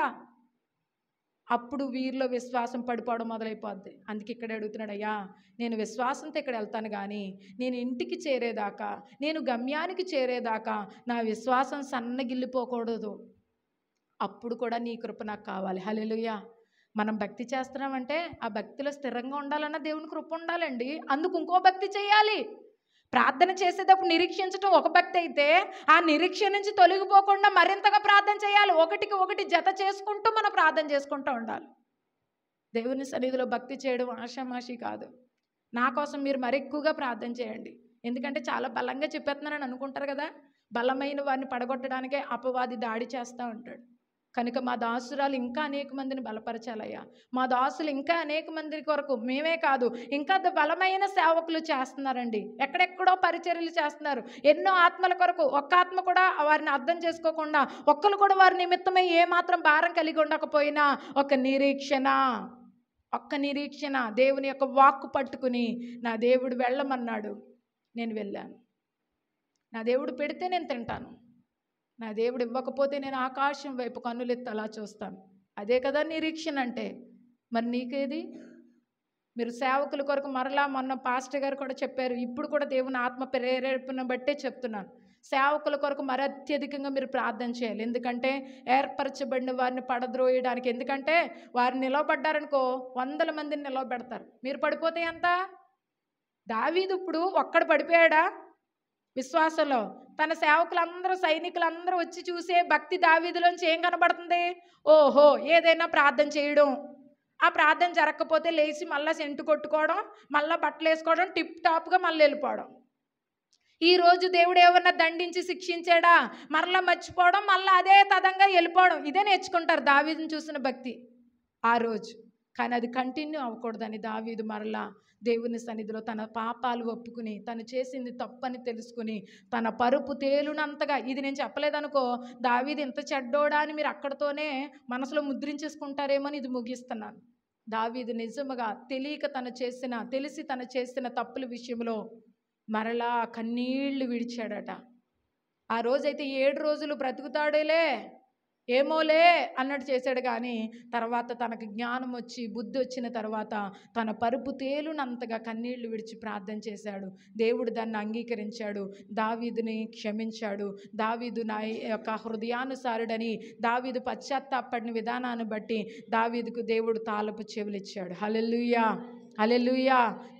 అప్పుడు వీరిలో విశ్వాసం పడిపోవడం మొదలైపోద్ది అందుకే ఇక్కడ అడుగుతున్నాడు అయ్యా నేను విశ్వాసంతో ఇక్కడ వెళ్తాను కానీ నేను ఇంటికి చేరేదాకా నేను గమ్యానికి చేరేదాకా నా విశ్వాసం సన్నగిల్లిపోకూడదు అప్పుడు కూడా నీ కృప నాకు కావాలి హలెలుయా మనం భక్తి చేస్తున్నామంటే ఆ భక్తిలో స్థిరంగా ఉండాలన్న దేవుని కృప ఉండాలండి అందుకు ఇంకో భక్తి చేయాలి ప్రార్థన చేసేటప్పుడు నిరీక్షించడం ఒక భక్తి అయితే ఆ నిరీక్ష నుంచి తొలగిపోకుండా మరింతగా ప్రార్థన చేయాలి ఒకటికి ఒకటి జత చేసుకుంటూ మనం ప్రార్థన చేసుకుంటూ ఉండాలి దేవుని సన్నిధిలో భక్తి చేయడం ఆషామాషి కాదు నా కోసం మీరు మరెక్కువగా ప్రార్థన చేయండి ఎందుకంటే చాలా బలంగా చెప్పేస్తున్నానని అనుకుంటారు కదా బలమైన వారిని పడగొట్టడానికే అపవాది దాడి చేస్తూ ఉంటాడు కనుక మా దాసురాలు ఇంకా అనేక మందిని బలపరచాలయ్యా మా దాసులు ఇంకా అనేక మంది కొరకు మేమే కాదు ఇంకా బలమైన సేవకులు చేస్తున్నారండి ఎక్కడెక్కడో పరిచర్యలు చేస్తున్నారు ఎన్నో ఆత్మల కొరకు ఒక్క ఆత్మ కూడా వారిని అర్థం చేసుకోకుండా ఒక్కరు కూడా వారి నిమిత్తమే ఏమాత్రం భారం కలిగి ఉండకపోయినా ఒక నిరీక్షణ ఒక్క నిరీక్షణ దేవుని యొక్క వాక్కు పట్టుకుని నా దేవుడు వెళ్ళమన్నాడు నేను వెళ్ళాను నా దేవుడు పెడితే నేను తింటాను నా దేవుడు ఇవ్వకపోతే నేను ఆకాశం వైపు కన్నులెత్తి అలా చూస్తాను అదే కదా నిరీక్షణ అంటే మరి నీకేది మీరు సేవకుల కొరకు మరలా మొన్న పాస్టర్ గారు కూడా చెప్పారు ఇప్పుడు కూడా దేవుని ఆత్మ ప్రేరేపణ బట్టే చెప్తున్నాను సేవకుల కొరకు మరి అత్యధికంగా మీరు ప్రార్థన చేయాలి ఎందుకంటే ఏర్పరచబడిన వారిని పడద్రోయడానికి ఎందుకంటే వారు నిలవబడ్డారనుకో వందల మందిని నిలవబెడతారు మీరు పడిపోతే ఎంత దావీదు ఇప్పుడు ఒక్కడ పడిపోయాడా విశ్వాసంలో తన సేవకులందరూ సైనికులందరూ వచ్చి చూసే భక్తి దావీదులోంచి ఏం కనబడుతుంది ఓహో ఏదైనా ప్రార్థన చేయడం ఆ ప్రార్థన జరగకపోతే లేచి మళ్ళీ సెంటు కొట్టుకోవడం మళ్ళీ బట్టలు వేసుకోవడం టిప్ టాప్గా మళ్ళీ వెళ్ళిపోవడం ఈరోజు దేవుడు ఏమన్నా దండించి శిక్షించాడా మరలా మర్చిపోవడం మళ్ళీ అదే తదంగా వెళ్ళిపోవడం ఇదే నేర్చుకుంటారు దావీదును చూసిన భక్తి ఆ రోజు కానీ అది కంటిన్యూ అవ్వకూడదని దావీదు మరలా దేవుని సన్నిధిలో తన పాపాలు ఒప్పుకుని తను చేసింది తప్పని తెలుసుకుని తన పరుపు తేలునంతగా ఇది నేను చెప్పలేదనుకో దావీది ఇంత చెడ్డోడా అని మీరు అక్కడతోనే మనసులో ముద్రించేసుకుంటారేమో అని ఇది ముగిస్తున్నాను దావీది నిజముగా తెలియక తను చేసిన తెలిసి తను చేసిన తప్పుల విషయంలో మరలా కన్నీళ్లు విడిచాడట ఆ రోజైతే ఏడు రోజులు బ్రతుకుతాడేలే ఏమోలే అన్నట్టు చేశాడు కానీ తర్వాత తనకు జ్ఞానం వచ్చి బుద్ధి వచ్చిన తర్వాత తన పరుపు తేలునంతగా కన్నీళ్లు విడిచి ప్రార్థన చేశాడు దేవుడు దాన్ని అంగీకరించాడు దావీదుని క్షమించాడు దావీదు నా యొక్క హృదయానుసారుడని దావీదు పశ్చాత్తాపడిన విధానాన్ని బట్టి దావీదుకు దేవుడు తాలపు చెవులిచ్చాడు హలెల్లుయా అలెలుయా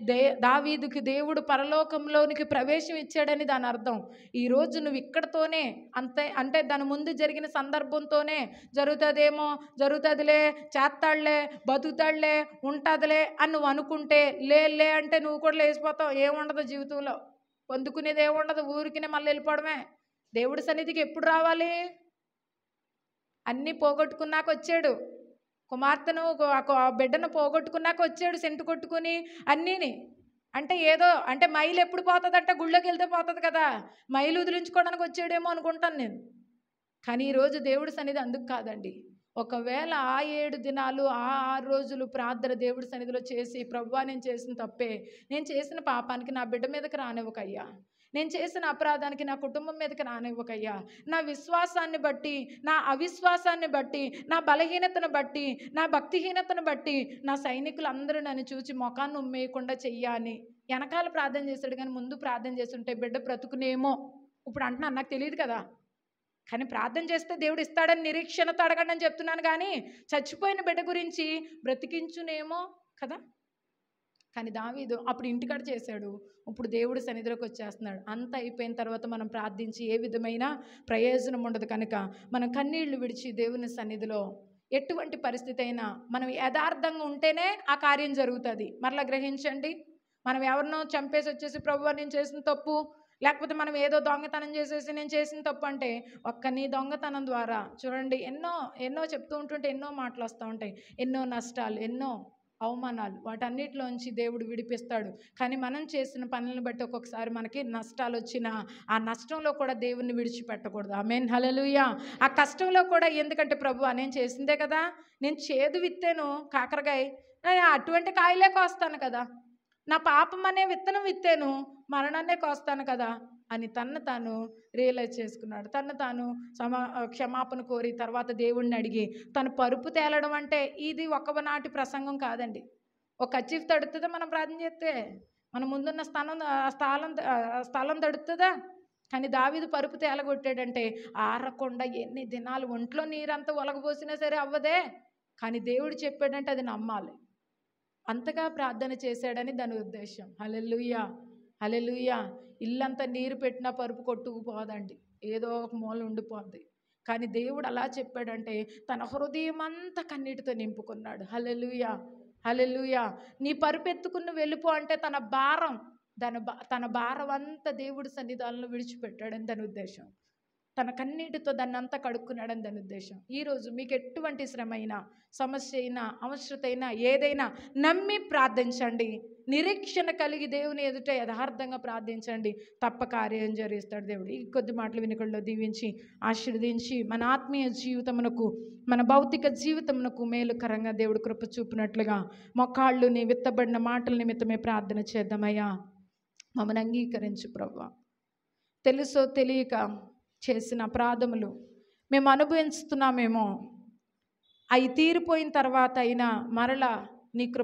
దే దావీదుకి దేవుడు పరలోకంలోనికి ప్రవేశం ఇచ్చాడని దాని అర్థం ఈరోజు నువ్వు ఇక్కడతోనే అంతే అంటే దాని ముందు జరిగిన సందర్భంతోనే జరుగుతుందేమో జరుగుతుందిలే చేస్తాడులే బతుకుతాడులే ఉంటుందిలే అని నువ్వు అనుకుంటే లే లే అంటే నువ్వు కూడా లేచిపోతావు ఏముండదు జీవితంలో పొందుకునేది ఏముండదు ఊరికినే మళ్ళీ వెళ్ళిపోవడమే దేవుడి సన్నిధికి ఎప్పుడు రావాలి అన్నీ పోగొట్టుకున్నాక వచ్చాడు కుమార్తెను బిడ్డను పోగొట్టుకున్నాక వచ్చాడు సెంటు కొట్టుకుని అన్నీని అంటే ఏదో అంటే మైలు ఎప్పుడు అంటే గుళ్ళోకి వెళ్తే పోతుంది కదా మైలు వదిలించుకోవడానికి వచ్చాడేమో అనుకుంటాను నేను కానీ ఈరోజు దేవుడు సన్నిధి అందుకు కాదండి ఒకవేళ ఆ ఏడు దినాలు ఆ ఆరు రోజులు ప్రార్థన దేవుడి సన్నిధిలో చేసి ప్రభు నేను చేసిన తప్పే నేను చేసిన పాపానికి నా బిడ్డ మీదకి రానివ్వకయ్యా నేను చేసిన అపరాధానికి నా కుటుంబం మీదకి రానివ్వకయ్యా నా విశ్వాసాన్ని బట్టి నా అవిశ్వాసాన్ని బట్టి నా బలహీనతను బట్టి నా భక్తిహీనతను బట్టి నా సైనికులందరూ నన్ను చూచి మొఖాన్ని ఉమ్మేయకుండా చెయ్యాలి వెనకాల ప్రార్థన చేశాడు కానీ ముందు ప్రార్థన చేస్తుంటే బిడ్డ బ్రతుకునేమో ఇప్పుడు అంటున్నా నాకు తెలియదు కదా కానీ ప్రార్థన చేస్తే దేవుడు ఇస్తాడని నిరీక్షణతో అడగండి అని చెప్తున్నాను కానీ చచ్చిపోయిన బిడ్డ గురించి బ్రతికించునేమో కదా కానీ దావీదు అప్పుడు ఇంటికాడ చేశాడు ఇప్పుడు దేవుడు సన్నిధిలోకి వచ్చేస్తున్నాడు అంత అయిపోయిన తర్వాత మనం ప్రార్థించి ఏ విధమైన ప్రయోజనం ఉండదు కనుక మనం కన్నీళ్లు విడిచి దేవుని సన్నిధిలో ఎటువంటి పరిస్థితి అయినా మనం యథార్థంగా ఉంటేనే ఆ కార్యం జరుగుతుంది మరలా గ్రహించండి మనం ఎవరినో చంపేసి వచ్చేసి ప్రభువారు నేను చేసిన తప్పు లేకపోతే మనం ఏదో దొంగతనం చేసేసి నేను చేసిన తప్పు అంటే ఒక్క నీ దొంగతనం ద్వారా చూడండి ఎన్నో ఎన్నో చెప్తూ ఉంటుంటే ఎన్నో మాటలు వస్తూ ఉంటాయి ఎన్నో నష్టాలు ఎన్నో అవమానాలు వాటన్నిటిలోంచి దేవుడు విడిపిస్తాడు కానీ మనం చేసిన పనులను బట్టి ఒక్కొక్కసారి మనకి నష్టాలు వచ్చిన ఆ నష్టంలో కూడా దేవుణ్ణి విడిచిపెట్టకూడదు ఆ మెయిన్ హలలుయ ఆ కష్టంలో కూడా ఎందుకంటే ప్రభు నేను చేసిందే కదా నేను చేదు విత్తాను కాకరకాయ అటువంటి కాయలే కోస్తాను కదా నా పాపం అనే విత్తనం విత్తాను మరణాన్నే కోస్తాను కదా అని తన్ను తాను రియలైజ్ చేసుకున్నాడు తను తాను సమా క్షమాపణ కోరి తర్వాత దేవుణ్ణి అడిగి తను పరుపు తేలడం అంటే ఇది ఒకనాటి ప్రసంగం కాదండి ఒక కచ్చిఫ్ తడుతుందా మనం ప్రార్థన చేస్తే మన ముందున్న స్థానం స్థలం స్థలం తడుతుందా కానీ దావిది పరుపు తేలగొట్టాడంటే ఆరకుండా ఎన్ని దినాలు ఒంట్లో నీరంతా ఒలగబోసినా సరే అవ్వదే కానీ దేవుడు చెప్పాడంటే అది నమ్మాలి అంతగా ప్రార్థన చేశాడని దాని ఉద్దేశం హలెలుయ్యా హలెలుయ్యా ఇల్లంతా నీరు పెట్టినా పరుపు కొట్టుకుపోదండి ఏదో ఒక మూల ఉండిపోద్ది కానీ దేవుడు అలా చెప్పాడంటే తన హృదయం అంతా కన్నీటితో నింపుకున్నాడు హలెలుయా హలెలుయా నీ పరుపు ఎత్తుకుని వెళ్ళిపో అంటే తన భారం తన తన భారం అంతా దేవుడి సన్నిధానంలో విడిచిపెట్టాడని దాని ఉద్దేశం తన కన్నీటితో దాన్ని అంతా కడుక్కున్నాడని దాని ఉద్దేశం ఈరోజు మీకు ఎటువంటి శ్రమ అయినా సమస్య అయినా అవసరత అయినా ఏదైనా నమ్మి ప్రార్థించండి నిరీక్షణ కలిగి దేవుని ఎదుట యథార్థంగా ప్రార్థించండి తప్ప కార్యం జరిగిస్తాడు దేవుడు ఈ కొద్ది మాటలు వెనుకల్లో దీవించి ఆశీర్వదించి మన ఆత్మీయ జీవితమునకు మన భౌతిక జీవితమునకు మేలుకరంగా దేవుడు కృప చూపినట్లుగా మొక్కాళ్ళుని విత్తబడిన మాటల నిమిత్తమే ప్రార్థన చేద్దామయ్యా మమ్మల్ని అంగీకరించు ప్రవ్వా తెలుసో తెలియక చేసిన అపరాధములు మేము అనుభవిస్తున్నామేమో అవి తీరిపోయిన తర్వాత అయినా మరలా నీ కృప